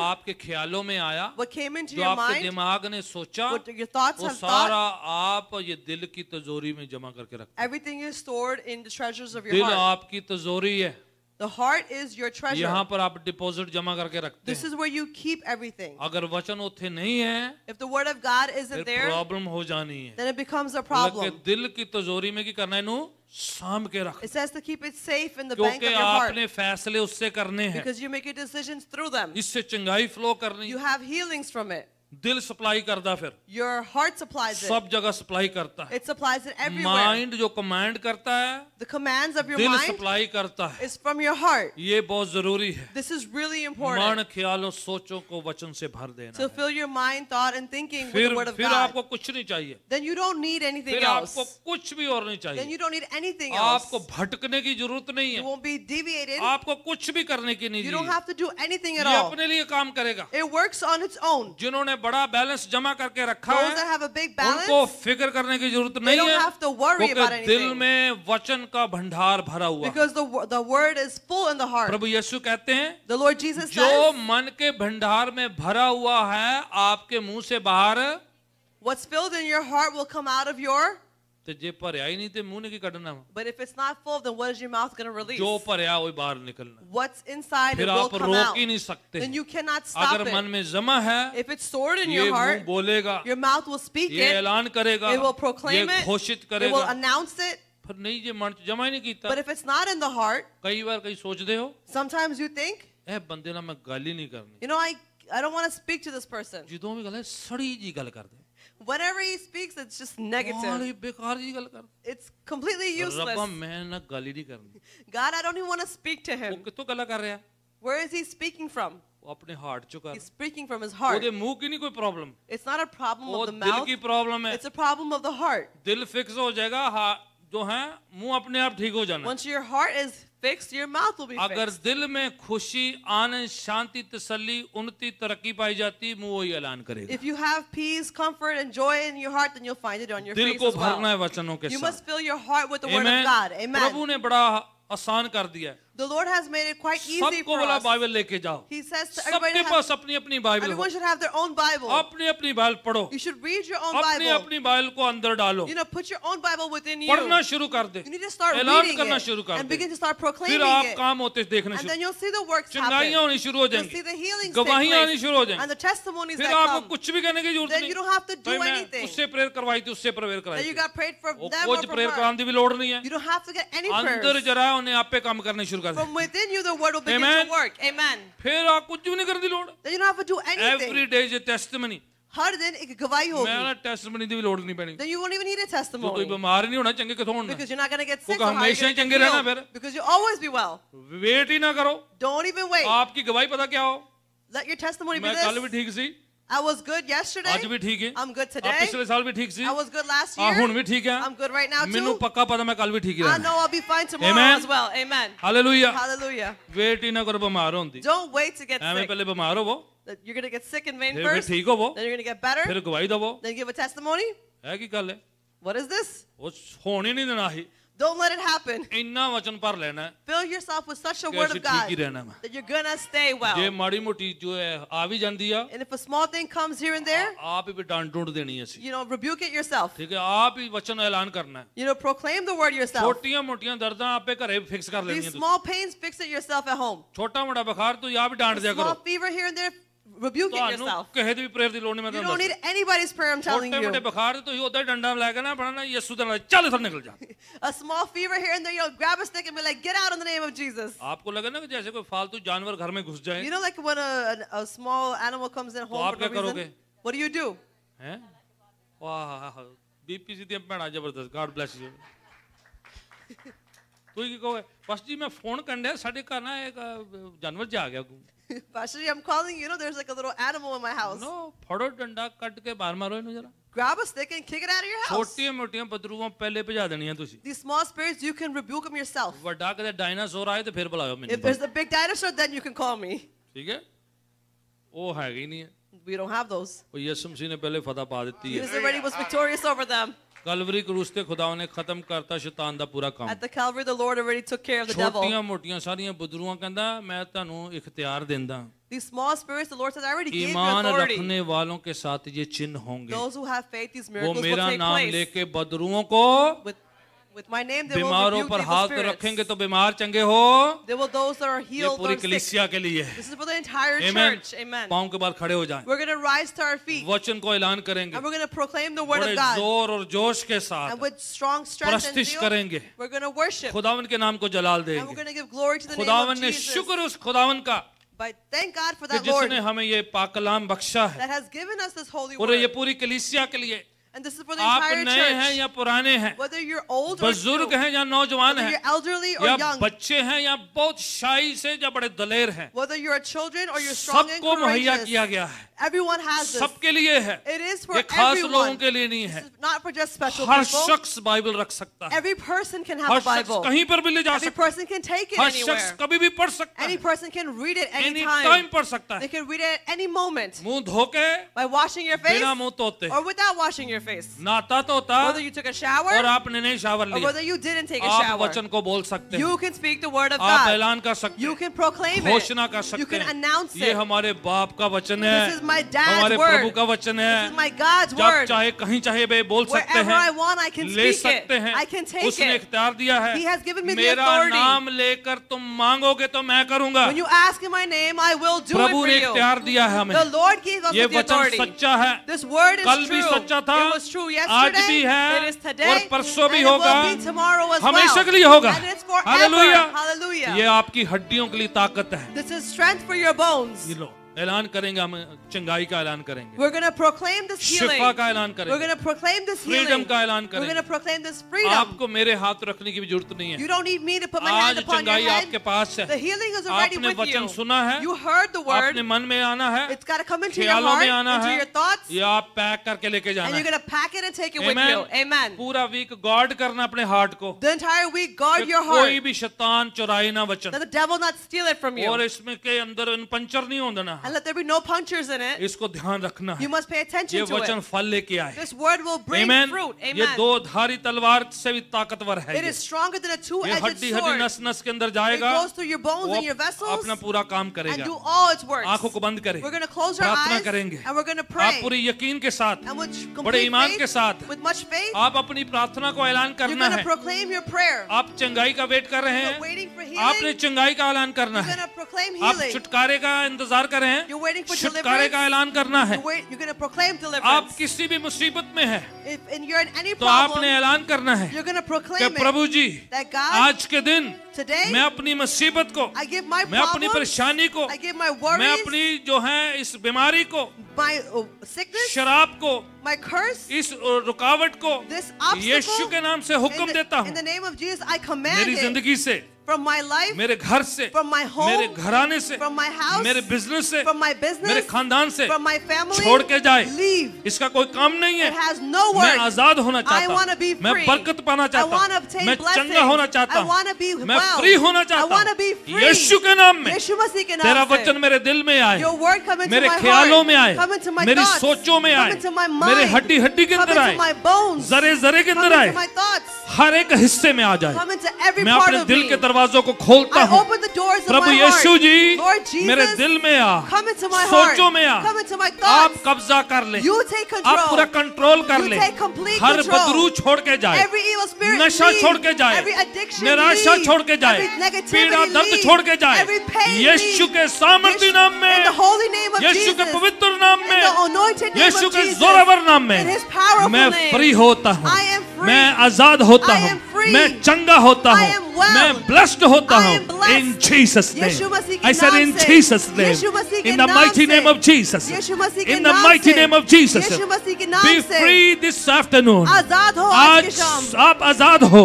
what came into your mind, what your thoughts have thought, आप ये दिल की everything is stored in the treasures of हैं। your heart. आपकी तिजोरी the heart is your treasure. यहाँ पर आप डिपॉजिट जमा करके रखते This is where you keep everything. अगर वचन उथे नहीं है If the word of God isn't there, problem हो जानी है then it becomes a problem. लेकिन दिल की तजोरी में की करना है नू साम के रख It says to keep it safe in the bank of your heart. क्योंकि आपने फैसले उससे करने हैं because you make your decisions through them. इससे चंगाई फ्लो करनी You have healings from it. दिल सप्लाई करता फिर योर हार्ट सप्लाई सब जगह सप्लाई करता है इट सप्लाइज माइंड जो कमांड करता है द ऑफ दिल सप्लाई करता है इज फ्रॉम योर हार्ट ये बहुत जरूरी है दिस इज रियली इंपॉर्टेंट मन ख्यालों सोचों को वचन से भर देना so fill your mind thought and thinking फिर आपको कुछ नहीं चाहिए then you don't need anything else आपको कुछ भी और नहीं चाहिए then you don't need anything else आपको भटकने की जरूरत नहीं है यू वोंट बी डेविएटेड आपको कुछ भी करने की नहीं you don't have to do anything at all ये अपने लिए काम करेगा it works on its own जिन्होंने बड़ा बैलेंस जमा करके रखा है उनको फिक्र करने की जरूरत नहीं है क्योंकि दिल में वचन का भंडार भरा हुआ है प्रभु यीशु कहते हैं जो मन के भंडार में भरा हुआ है आपके मुंह से बाहर What's filled in ਤੇ ਜੇ ਭਰਿਆ ਹੀ ਨਹੀਂ ਤੇ ਮੂੰਹ ਨੇ ਕੀ ਕੱਢਣਾ ਵਾ But if it's not full, then what is your mouth going to release? ਜੋ ਭਰਿਆ ਉਹ ਹੀ ਬਾਹਰ ਨਿਕਲਣਾ What's inside it ਫਿਰ will ਆਪ come ਰੋਕ out. ਹੀ ਨਹੀਂ ਸਕਦੇ Then you cannot stop ਅਗਰ ਮਨ it. ਮੇ ਜ਼ਮਾ ਹੈ If it's stored in your ਇਹ ਮੂੰਹ heart, ਬੋਲੇਗਾ your mouth will speak ਇਹ it. ਐਲਾਨ ਕਰੇਗਾ It will proclaim ਇਹ it. ਘੋਸ਼ਿਤ It will ਕਰੇਗਾ announce it. ਪਰ ਨਹੀਂ ਜੇ ਮਨ ਚ ਜਮਾ ਹੀ ਨਹੀਂ ਕੀਤਾ But if it's not in the heart, ਕਈ ਵਾਰ ਕਈ ਸੋਚਦੇ ਹੋ sometimes you think, ਇਹ ਬੰਦੇ ਨਾਲ ਮੈਂ ਗੱਲ ਹੀ ਨਹੀਂ ਕਰਨੀ you know, I, I don't want to speak to this person. ਜਦੋਂ ਵੀ ਗੱਲ ਹੈ ਸੜੀ ਜੀ ਗੱਲ ਕਰਦੇ whenever he speaks it's just negative it's completely useless god i don't even want to speak to him where is he speaking from he's speaking from his heart it's not a problem of the mouth it's a problem of the heart once your heart is fixed, your mouth will be अगर दिल में खुशी आनंद शांति तसल्ली उन्नति तरक्की पाई जाती मुंह वही ऐलान करेगा If you have peace, comfort, and joy in your heart, then you'll find it on your दिल face को भरना है वचनों के You must fill your heart with the word of God. Amen. प्रभु ने बड़ा आसान कर दिया the Lord has made it quite easy सबको for बोला us. बाइबल लेके जाओ He says to everybody सबके पास अपनी अपनी Bible everyone should have their own Bible. अपनी अपनी बाइबल पढ़ो You should read your own अपनी Bible. अपनी बाइबल को अंदर डालो You know, put your own Bible within you. पढ़ना शुरू कर दे You need to start ऐलान reading करना शुरू it कर and begin to start proclaiming फिर आप it. काम होते देखना शुरू होनी शुरू हो जाएंगी गवाहियाँ आनी शुरू हो जाएंगी फिर आपको कुछ भी कहने की जरूरत नही उससे प्रेयर करवाई थी उससे प्रेयर कुछ प्रेयर कराने की भी लोड़ नहीं है अंदर जरा उन्हें आप काम करने शुरू from within you the word will begin Amen. to work. Amen. Then you don't have to do anything. Every day is a testimony. हर दिन एक गवाही होगी मैं ना टेस्टमनी दी लोड नहीं then you won't even need a testimony तो कोई बीमार नहीं होना चंगे because you're not going to get sick हमेशा ही चंगे रहना फिर because you always be well wait ही ना करो don't even wait आपकी गवाही पता क्या हो let your testimony be this मैं कल भी ठीक सी I was good yesterday. i I'm good today. I was good last year. i I'm good right now too. I know I'll be fine tomorrow Amen. as well. Amen. Hallelujah. Hallelujah. Wait Don't wait to get sick. ਪਹਿਲੇ ਬਿਮਾਰ ਹੋਵੋ That You're going to get sick vain first. Then you're going to get better. ਫਿਰ Then give a testimony. What is this? Don't let it happen. Fill yourself with such a word of God that you're gonna stay well. And if a small thing comes here and there, you know rebuke it yourself. you know proclaim the word yourself. ਛੋਟੀਆਂ small pains fix it yourself at home. small fever here and there rebuke it yourself. You don't need anybody's prayer, I'm telling you. A small fever here and there, you'll grab a stick and be like, get out in the name of Jesus. You know like when a, a, a small animal comes in home for no reason? What do you do? Wow, BP सीधी भैणा जबरदस्त गॉड ब्लेस यू तू ਕੀ ਕਹੋਗੇ ਬਸ ਜੀ ਮੈਂ ਫੋਨ ਕੰਡਿਆ ਸਾਡੇ ਘਰ ਨਾ ਇੱਕ ਜਾਨਵਰ ਜਾ ਗਿਆ Pastorji, I'm calling you. know, there's like a little animal in my house. No, Grab a stick and kick it out of your house. These small spirits, you can rebuke them yourself. If there's a big dinosaur, then you can call me. We don't have those. ਉਹ already was victorious over them. Calvary ਕਰੂਸ ਤੇ ਖੁਦਾਵੰ ਨੇ ਖਤਮ ਕਰਤਾ ਸ਼ੈਤਾਨ ਦਾ ਪੂਰਾ ਕੰਮ At the Calvary the Lord already took care of the devil. ਛੋਟੀਆਂ ਮੋਟੀਆਂ ਸਾਰੀਆਂ ਬੁਦਰੂਆਂ ਕਹਿੰਦਾ ਮੈਂ ਤੁਹਾਨੂੰ ਇਖਤਿਆਰ ਦਿੰਦਾ These small spirits the Lord says I already gave you Iman authority. रखने वालों के साथ ये चिन्ह होंगे Those who have faith these miracles वो will take मेरा नाम place. लेके बदरुओं को With With my name, they बीमारों पर हाथ रखेंगे तो बीमार चंगे हो they will those that are healed, ये पूरी कलिसिया के लिए This is for the entire Amen. church. Amen. पाँव के बाद खड़े हो जाएं We're going to rise to our feet वचन को ऐलान करेंगे and we're going to proclaim the word of बड़े God. जोर और जोश के साथ and with strong strength and प्रस्तिश zeal, करेंगे we're going to worship खुदावन के नाम को जलाल and we're देंगे going to give glory to the खुदावन name ने of Jesus. शुक्र उस खुदावन का But thank God for कि that Lord जिसने हमें ये पाकलाम बख्शा है that has given us this holy और ये word पूरी कलिसिया के लिए And this is for the आप entire नए हैं या पुराने हैं Whether you're old or बुजुर्ग हैं या नौजवान whether हैं you're elderly or या young, बच्चे हैं या बहुत शाही से या बड़े दलेर हैं whether you're a children or you're strong and सबको मुहैया courageous, किया गया है everyone has this. सबके लिए है It is for ये खास लोगों everyone. के लिए नहीं है not for just special हर people. शख्स बाइबल रख सकता है Every person can her have a शख्स Bible. कहीं पर भी ले जा Every सकता person can take it है हर शख्स anywhere. कभी भी पढ़ सकता Any है person can read it any time anytime. पढ़ सकता They है can read it at any moment मुंह by washing your face बिना मुंह धोते or without washing your your face. नाता तो था whether you took a shower और आपने नहीं shower लिया whether you didn't take a shower. आप वचन को बोल सकते हैं. You can speak the word of God. आप ऐलान कर सकते हैं. You can proclaim it. घोषणा कर सकते हैं. You can announce it. ये हमारे बाप का वचन है. This is my dad's हमारे word. प्रभु का वचन है. This is my God's word. जब चाहे कहीं चाहे वे बोल सकते हैं. Wherever I want I can speak it. ले सकते हैं. I can take it. उसने इख्तियार दिया है. He has given me the authority. मेरा नाम लेकर तुम मांगोगे तो मैं करूंगा. When you ask in my name I will do it for you. प्रभु ने इख्तियार दिया है हमें. The Lord gave us the authority. ये वचन सच्चा है. This word is true. कल भी सच्चा था. आज भी है और परसों भी होगा हमेशा के लिए होगा हालेलुया ये आपकी हड्डियों के लिए ताकत है this is strength for your bones ये लो ऐलान करेंगे हम चंगाई का ऐलान करेंगे We're going to proclaim this healing. शिफा का ऐलान करेंगे We're going to proclaim this healing. Freedom का ऐलान करेंगे We're going to proclaim this freedom. आपको मेरे हाथ रखने की भी जरूरत नहीं है You don't need me to put my hand upon your head. आज चंगाई आपके पास है The healing is already with you. आपने वचन सुना है You heard the word. आपने मन में आना है It's got to come into your heart, आना into है, your thoughts. ये आप पैक करके लेके जाना And you're going to pack it and take it Amen. with you. Amen. पूरा वीक गार्ड करना अपने हार्ट को The entire week guard your heart. कोई भी शैतान चुराए ना वचन That the devil not steal it from you. और इसमें के अंदर पंचर नहीं होना and let there be no punctures in it इसको ध्यान रखना है you must pay attention ये वचन फल लेके आए this word will bring Amen. fruit Amen. ये दो धारी तलवार से भी ताकतवर है it is stronger than a two edged sword हड्डी हड्डी नस नस के अंदर जाएगा it goes through your bones and your vessels अपना पूरा काम करेगा and do all its works आंखों को बंद करें we're going to close our eyes करेंगे and we're going to pray आप पूरे यकीन के साथ and with बड़े ईमान के साथ with much faith आप अपनी प्रार्थना को ऐलान करना है proclaim your prayer आप चंगाई का वेट कर रहे हैं आपने चंगाई का ऐलान करना है आप छुटकारे का इंतजार कर रहे हैं हैं छुटकारे का ऐलान करना है आप किसी भी मुसीबत में है तो आपने ऐलान करना है कि प्रभु जी आज के दिन Today, मैं अपनी मुसीबत को problem, मैं अपनी परेशानी को worries, मैं अपनी जो है इस बीमारी को uh, शराब को my curse, इस रुकावट को यीशु के नाम से हुक्म देता हूँ मेरी जिंदगी से from my life मेरे घर से from my home मेरे घराने से from my house मेरे बिजनेस से from my business मेरे खानदान से from my family छोड़ के जाए leave इसका कोई काम नहीं है it has no work मैं आजाद होना चाहता हूं मैं बरकत पाना चाहता हूं मैं चंगा होना चाहता हूं मैं फ्री होना चाहता हूं यीशु के नाम में तेरा वचन मेरे दिल में आए मेरे ख्यालों में आए मेरी सोचों में आए मेरे हड्डी हड्डी के अंदर आए जरे जरे के अंदर आए हर एक हिस्से में आ जाए मैं अपने दिल के तरफ दरवाजों को खोलता हूँ प्रभु यीशु जी मेरे दिल में आ सोचो में आ आप कब्जा कर ले आप पूरा कंट्रोल कर ले हर बदरू छोड़ के जाए नशा छोड़ के जाए निराशा छोड़ के जाए पीड़ा दर्द छोड़ के जाए यीशु के सामर्थ्य नाम में यीशु के पवित्र नाम में यीशु के जोरावर नाम में मैं फ्री होता हूँ मैं आजाद होता हूँ मैं चंगा होता हूँ मैं blessed होता हूँ in Jesus name I said in Jesus name in the mighty name of Jesus in the mighty name of Jesus be free this afternoon आज आप आजाद हो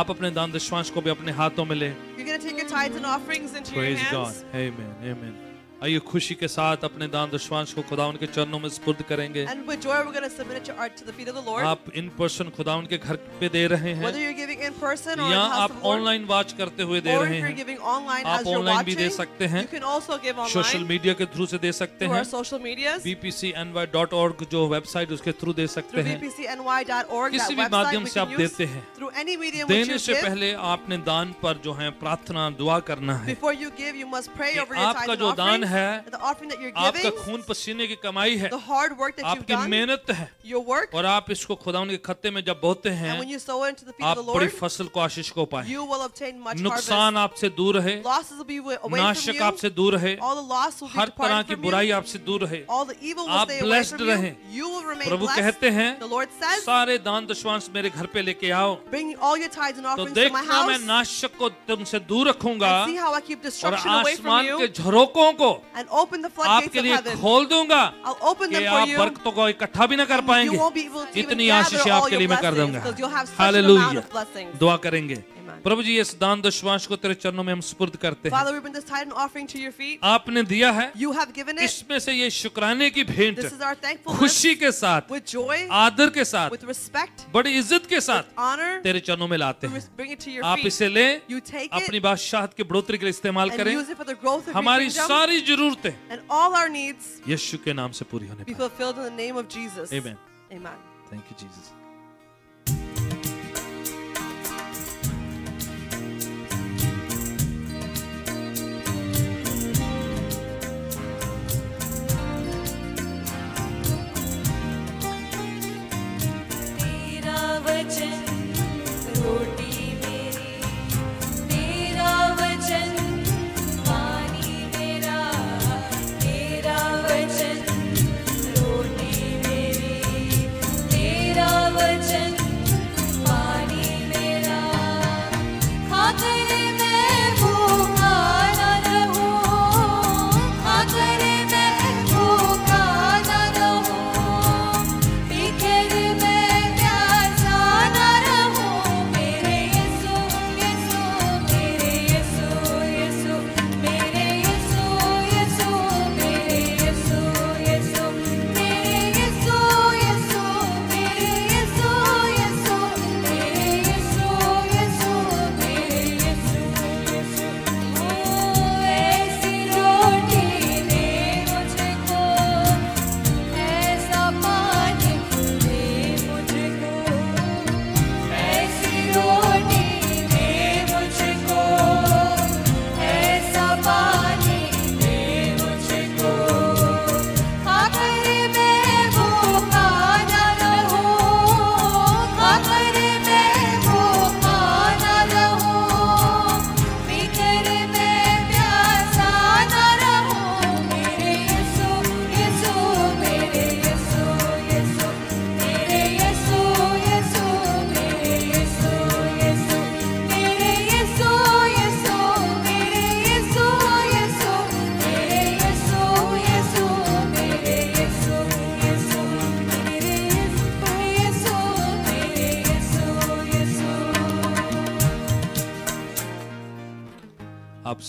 आप अपने दान दशवांश को भी अपने हाथों में लें You're going to take your tithes and offerings into Praise your hands. Praise God. Amen. Amen. आइए खुशी के साथ अपने दान दशवांश को खुदा उनके चरणों में स्पुर्द करेंगे joy आप इन पर्सन खुदा उनके घर पे दे रहे हैं या आप ऑनलाइन वॉच करते हुए दे रहे हैं आप ऑनलाइन भी दे सकते हैं सोशल मीडिया के थ्रू से दे सकते हैं सोशल मीडिया bpcny.org जो वेबसाइट उसके थ्रू दे सकते हैं किसी भी माध्यम से आप देते हैं देने से पहले आपने दान पर जो है प्रार्थना दुआ करना है आपका जो दान है है आपका खून पसीने की कमाई है आपकी मेहनत है work, और आप इसको खुदा के खत्ते में जब बोते हैं आप बड़ी फसल को आशीष को पाए नुकसान आपसे दूर है नाशक आपसे दूर है हर तरह की बुराई आपसे दूर रहे आप ब्लेस्ड रहे प्रभु कहते हैं सारे दान दुश्वास मेरे घर पे लेके आओ तो देखना मैं नाशक को तुमसे दूर रखूंगा और आसमान के झरोकों को आपके लिए खोल दूंगा कि आप बरकतों को इकट्ठा भी ना कर पाएंगे इतनी आशीष आपके लिए मैं कर दूंगा हालेलुया दुआ करेंगे प्रभु जी इस दान दुश्वास को तेरे चरणों में हम स्पुर्द करते हैं आपने दिया है इसमें से ये शुक्राने की भेंट खुशी के साथ आदर के साथ बड़ी इज्जत के साथ honor, तेरे चरणों में लाते हैं आप इसे ले अपनी बादशाह के बढ़ोतरी के लिए इस्तेमाल करें हमारी सारी जरूरतें यीशु के नाम से पूरी होने थैंक virgin.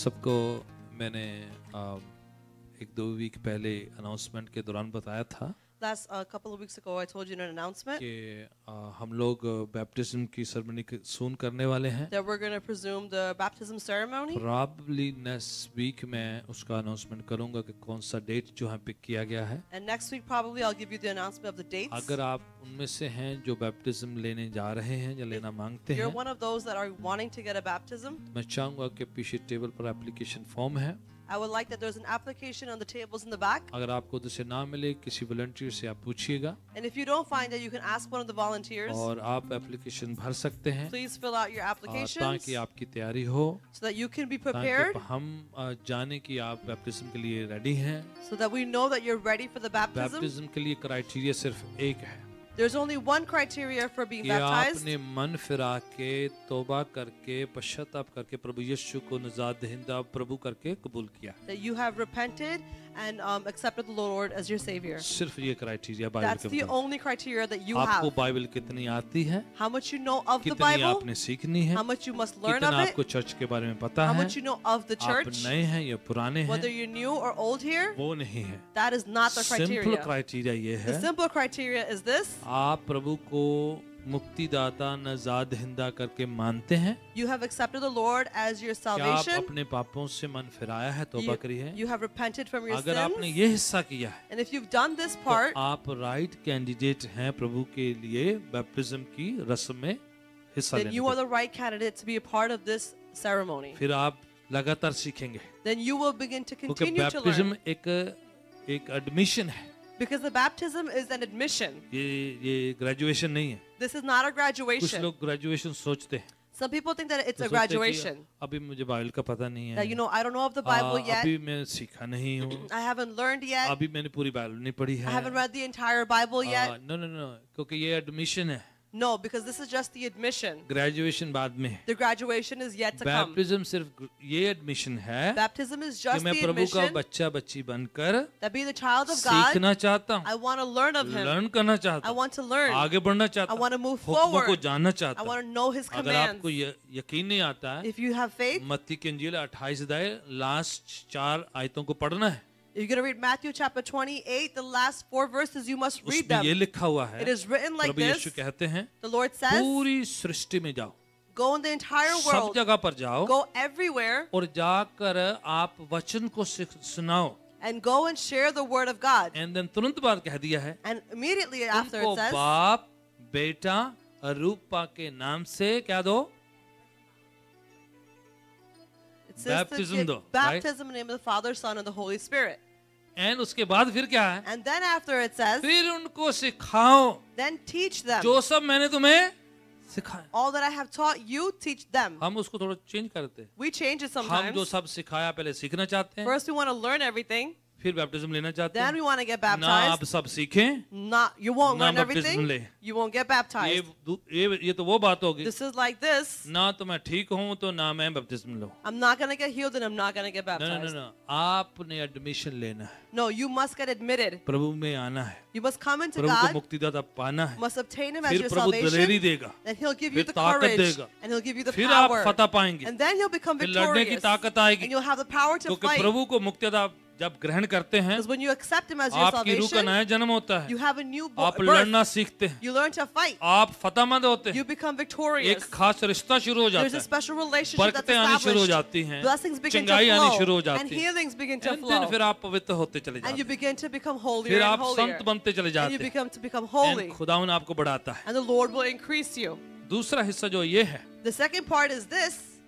सबको मैंने एक दो वीक पहले अनाउंसमेंट के दौरान बताया था last a couple of weeks ago I told you in an announcement कि हम लोग baptism की ceremony soon करने वाले हैं that we're going to presume the baptism ceremony probably next week मैं उसका announcement करूंगा कि कौन सा date जो हम pick किया गया है and next week probably I'll give you the announcement of the dates अगर आप उनमें से हैं जो baptism लेने जा रहे हैं या लेना मांगते हैं you're one of those that are wanting to get a baptism मैं चाहूंगा कि पीछे टेबल पर application form है I would like that there's an application on the tables in the back. अगर आपको उधर ना मिले किसी वॉलंटियर से आप पूछिएगा And if you don't find it, you can ask one of the volunteers. और आप एप्लीकेशन भर सकते हैं Please fill out your applications. ताकि आपकी तैयारी हो So that you can be prepared. ताकि हम जाने कि आप बैप्टिज्म के लिए रेडी हैं So that we know that you're ready for the baptism. Baptism के लिए क्राइटेरिया सिर्फ एक है there's only one criteria for being baptized. आपने मन फिरा के करके पश्चाताप करके प्रभु यीशु को दहिंदा प्रभु करके कबूल किया. That you have repented and um, accepted the Lord as your Savior. सिर्फ ये That's the only criteria that you have. आपको कितनी आती है? How much you know of the Bible? कितनी आपने सीखनी है? How much you must learn of it? कितना आपको चर्च के बारे में पता है? How much you know of the church? आप नए हैं या पुराने हैं? Whether you're new or old here? वो नहीं है. That is not the criteria. Simple criteria ये है. The simple criteria is this. आप प्रभु को मुक्तिदाता नजाद हिंदा करके मानते हैं you have accepted the Lord as your salvation आप अपने पापों से मन फिराया है तौबा करी है you have repented from your अगर आपने यह हिस्सा किया है and if you have done this part आप राइट कैंडिडेट हैं प्रभु के लिए बैप्टिज्म की रस्म में हिस्सा लेने के you are the right candidate to be a part of this ceremony फिर आप लगातार सीखेंगे then you will begin to continue to learn baptism एक एक एडमिशन है Because the baptism is an admission. ये ये graduation नहीं है. This is not a graduation. कुछ लोग graduation सोचते हैं. Some people think that it's a graduation. अभी मुझे बाइबल का पता नहीं है. That, you know, I don't know of the ah, Bible yet. अभी मैं सीखा नहीं हूँ. I haven't learned yet. अभी मैंने पूरी बाइबल नहीं पढ़ी है. I haven't read the entire Bible ah, yet. No, no, no. क्योंकि ये admission है. No, because this is just the admission. Graduation बाद में. The graduation is yet to Baptism come. Baptism सिर्फ ये admission है. Baptism is just the admission. कि मैं प्रभु का बच्चा बच्ची बनकर. That be the child of God. सीखना चाहता हूँ. I want to learn of Him. Learn करना चाहता. I want to learn. आगे बढ़ना चाहता. I want to move forward. हुक्मों को जानना चाहता. I want to know His commands. अगर आपको यकीन नहीं आता है. If you have faith. मत्ती की अंजील 28 अध्याय last चार आयतों को पढ़ना है you're going to read Matthew chapter 28, the last four verses, you must read them. ये लिखा हुआ है, it is written like this. कहते हैं, the Lord says, पूरी सृष्टि में जाओ Go in the entire world. सब जगह पर जाओ Go everywhere. और जाकर आप वचन को सुनाओ and go and share the word of God. And then तुरंत बाद कह दिया है and immediately after it says, बाप बेटा रूपा के नाम से क्या दो baptism, the, baptism right? in the name of the Father, Son, and the Holy Spirit. And उसके बाद फिर क्या है and then after it says फिर उनको सिखाओ देन टीच देम जो सब मैंने तुम्हें सिखाया all that I have taught you teach them हम उसको थोड़ा चेंज करते हैं वी चेंज इट समटाइम्स हम जो सब सिखाया पहले सीखना चाहते हैं first we want to learn everything फिर बैप्टिज्म लेना चाहते हैं ना आप सब सीखें ना you won't learn everything you won't get baptized ये ये तो वो बात होगी दिस इज लाइक दिस ना तो मैं ठीक हूं तो ना मैं बैप्टिज्म लूं I am not gonna get healed and I am not gonna get baptized no no no आपने एडमिशन लेना है no you must get admitted प्रभु में आना है you must come into God प्रभु को मुक्तिदाता पाना है must obtain him as your प्रभु देगा and he will give you the ताकत and he will give you the power फिर आप फतह पाएंगे and then he will become victorious and you will have the power to fight क्योंकि प्रभु को मुक्तिदाता जब ग्रहण करते हैं when you accept him as your आपकी रूह का नया जन्म होता है आप लड़ना सीखते हैं you learn to fight. आप फतेहमंद होते हैं you become victorious. एक खास रिश्ता शुरू हो जाता है बरकतें आनी शुरू हो जाती हैं चंगाई आनी शुरू हो जाती है फिर आप पवित्र होते चले जाते हैं फिर आप संत बनते चले जाते हैं उन आपको बढ़ाता है दूसरा हिस्सा जो ये है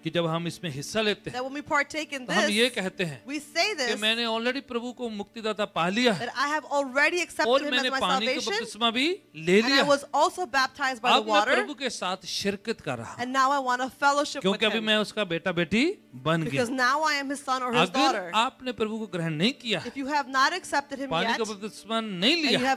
कि जब हम इसमें हिस्सा लेते हैं तो हम ये कहते हैं this, कि मैंने ऑलरेडी प्रभु को मुक्तिदाता पा लिया है और मैंने पानी का बपतिस्मा भी ले लिया अब मैं प्रभु के साथ शिरकत कर रहा हूँ क्योंकि अभी मैं उसका बेटा बेटी बन गया अगर आपने प्रभु को ग्रहण नहीं किया पानी का बपतिस्मा नहीं लिया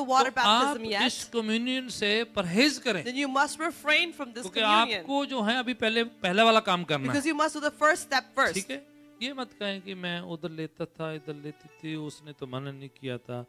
तो आप इस कम्युनियन से परहेज करें क्योंकि आपको जो है अभी पहले पहला पहले वाला काम करना because you must do the first step first ठीक है ये मत कहें कि मैं उधर लेता था इधर लेती थी उसने तो मना नहीं किया था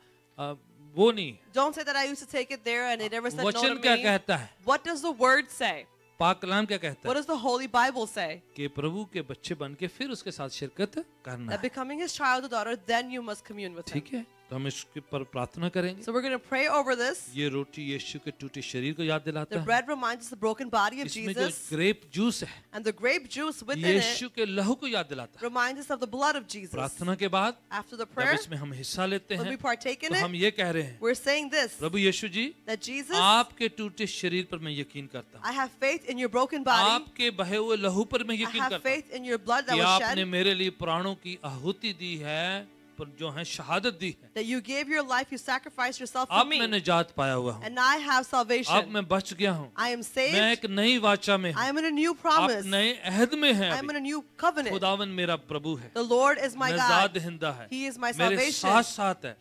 अब वो नहीं don't say that I used to take it there and it never said no to me क्या कहता है what does the word say पाक कलाम क्या कहता है What does the Holy Bible say? कि प्रभु के बच्चे बन के फिर उसके साथ शिरकत करना That becoming his child or daughter, then you must commune with ठीक है तो हम इसके पर प्रार्थना करेंगे So we're going to pray over this. ये रोटी यीशु के टूटे शरीर को याद दिलाता The है bread reminds us the broken body of इसमें जो ग्रेप जूस है and the grape juice within it यीशु के लहू को याद दिलाता है reminds us of the blood of Jesus. प्रार्थना के बाद After the prayer, जब इसमें हम हिस्सा लेते when we हैं partake in तो हम ये कह रहे हैं we're saying this Prabhu Yeshu ji that Jesus, आपके टूटे शरीर पर मैं यकीन करता हूँ I have faith in your broken body. आपके बहे हुए लहू पर मैं यकीन करता हूँ faith in your blood that कि was आपने मेरे लिए प्राणों की आहुति दी है that you gave your life you sacrificed yourself for me and I have salvation I am saved I am in a new promise आप am in a new covenant the Lord is my God he is my salvation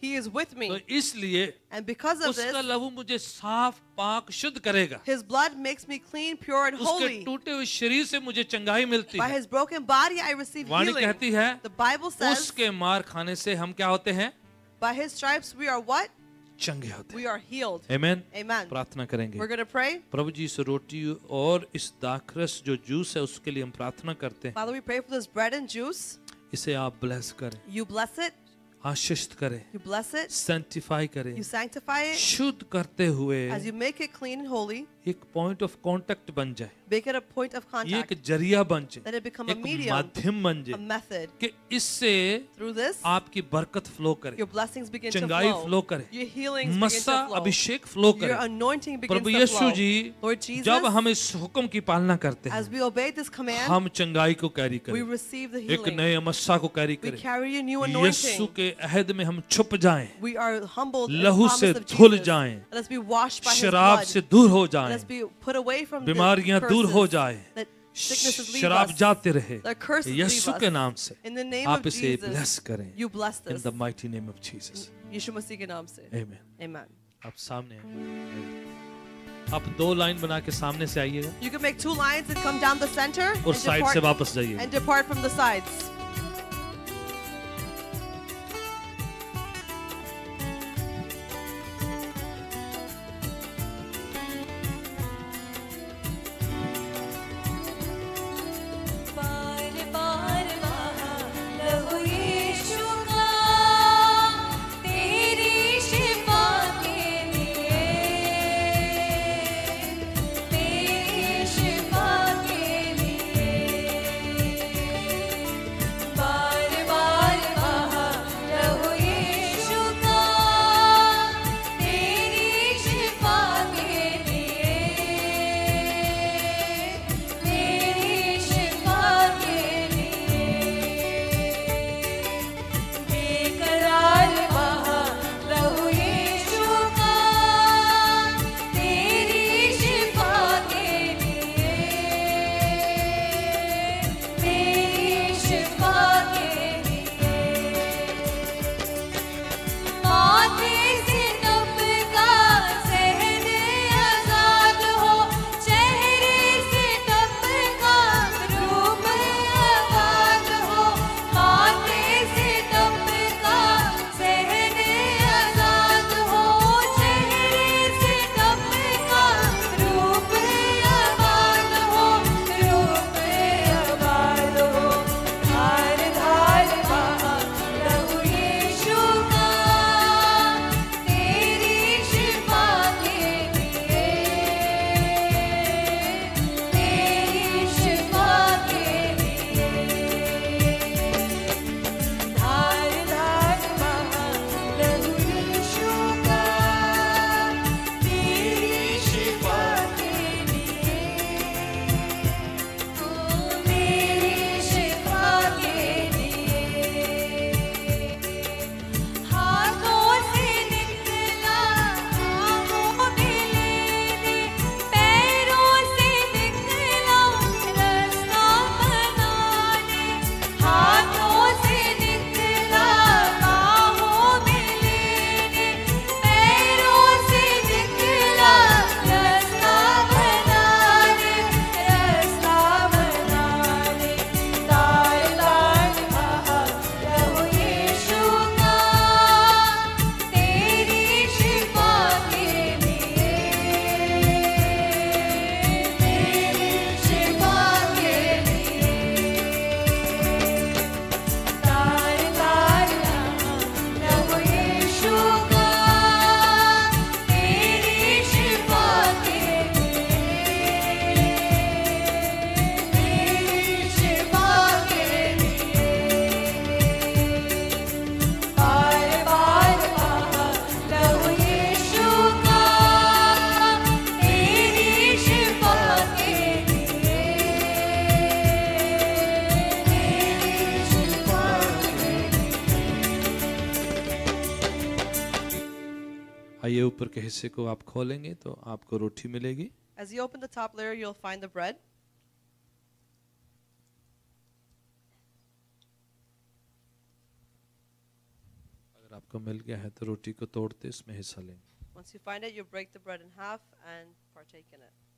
he is with me And because of उसका लहू मुझे साफ पाक शुद्ध करेगा His blood makes me clean, pure and holy. उसके टूटे हुए शरीर से मुझे चंगाई मिलती By है his broken body, I receive Vani healing. कहती है The Bible says, उसके मार खाने से हम क्या होते हैं By his stripes we are what? चंगे होते We are healed. Amen. Amen. प्रार्थना करेंगे We're gonna pray. प्रभु जी इस रोटी और इस दाखरस जो जूस है उसके लिए हम प्रार्थना करते हैं Father, we pray for this bread and juice. इसे आप ब्लेस करें यू ब्लेस इट आशिष्ट करें यू ब्लेस इट सैंक्टिफाई करें यू सैंक्टिफाई इट शुद्ध करते हुए as you make it clean and holy एक पॉइंट ऑफ कांटेक्ट बन जाए contact, ये एक जरिया बन जाए एक medium, माध्यम बन जाए कि इससे this, आपकी बरकत फ्लो करे चंगाई फ्लो करे मस्सा अभिषेक फ्लो करे प्रभु यीशु जी जब हम इस हुक्म की पालना करते हैं command, हम चंगाई को कैरी करें एक नए मस्सा को कैरी करें यीशु के अहद में हम छुप जाएं लहू से धुल जाएं शराब से दूर हो जाएं Let's be put away from बीमारियां दूर हो जाए शराब जाते रहे यीशु के नाम से आप इसे ब्लेस करें in the mighty name of Jesus यीशु मसीह के नाम से आमेन आमेन आप सामने आप दो लाइन बना के सामने से आइएगा you can make two lines and come down the center और साइड से वापस जाइए and depart from the sides हिस्से को आप खोलेंगे तो आपको रोटी मिलेगी As you open the top layer, you'll find the bread. अगर आपको मिल गया है तो रोटी को तोड़ते इसमें हिस्सा लेंगे Once you find it, you break the bread in half and partake in it.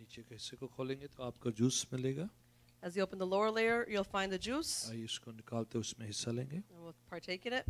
नीचे के हिस्से को खोलेंगे तो आपको जूस मिलेगा As you open the lower layer, you'll find the juice. And we'll partake in it.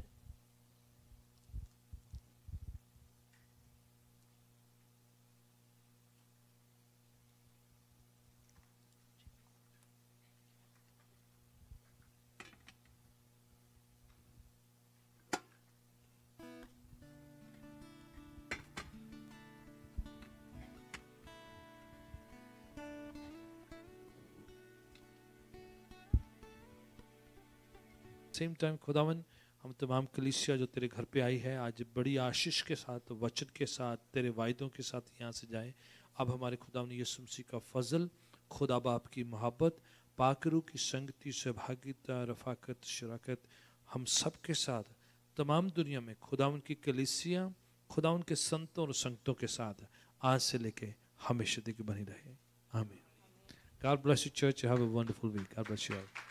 Same time खुदावन हम तमाम कलिसिया जो तेरे घर पे आई है आज बड़ी आशीष के साथ वचन के साथ तेरे वायदों के साथ यहाँ से जाएं अब हमारे खुदावन यसु मसीह का फजल खुदा बाप की मोहब्बत पाकरू की संगति सहभागिता रफाकत शराकत हम सब के साथ तमाम दुनिया में खुदावन की कलिसिया खुदावन के संतों और संगतों के साथ आज से लेके हमेशा तक बनी रहे हमें God bless you, church. Have a wonderful week. God bless you all.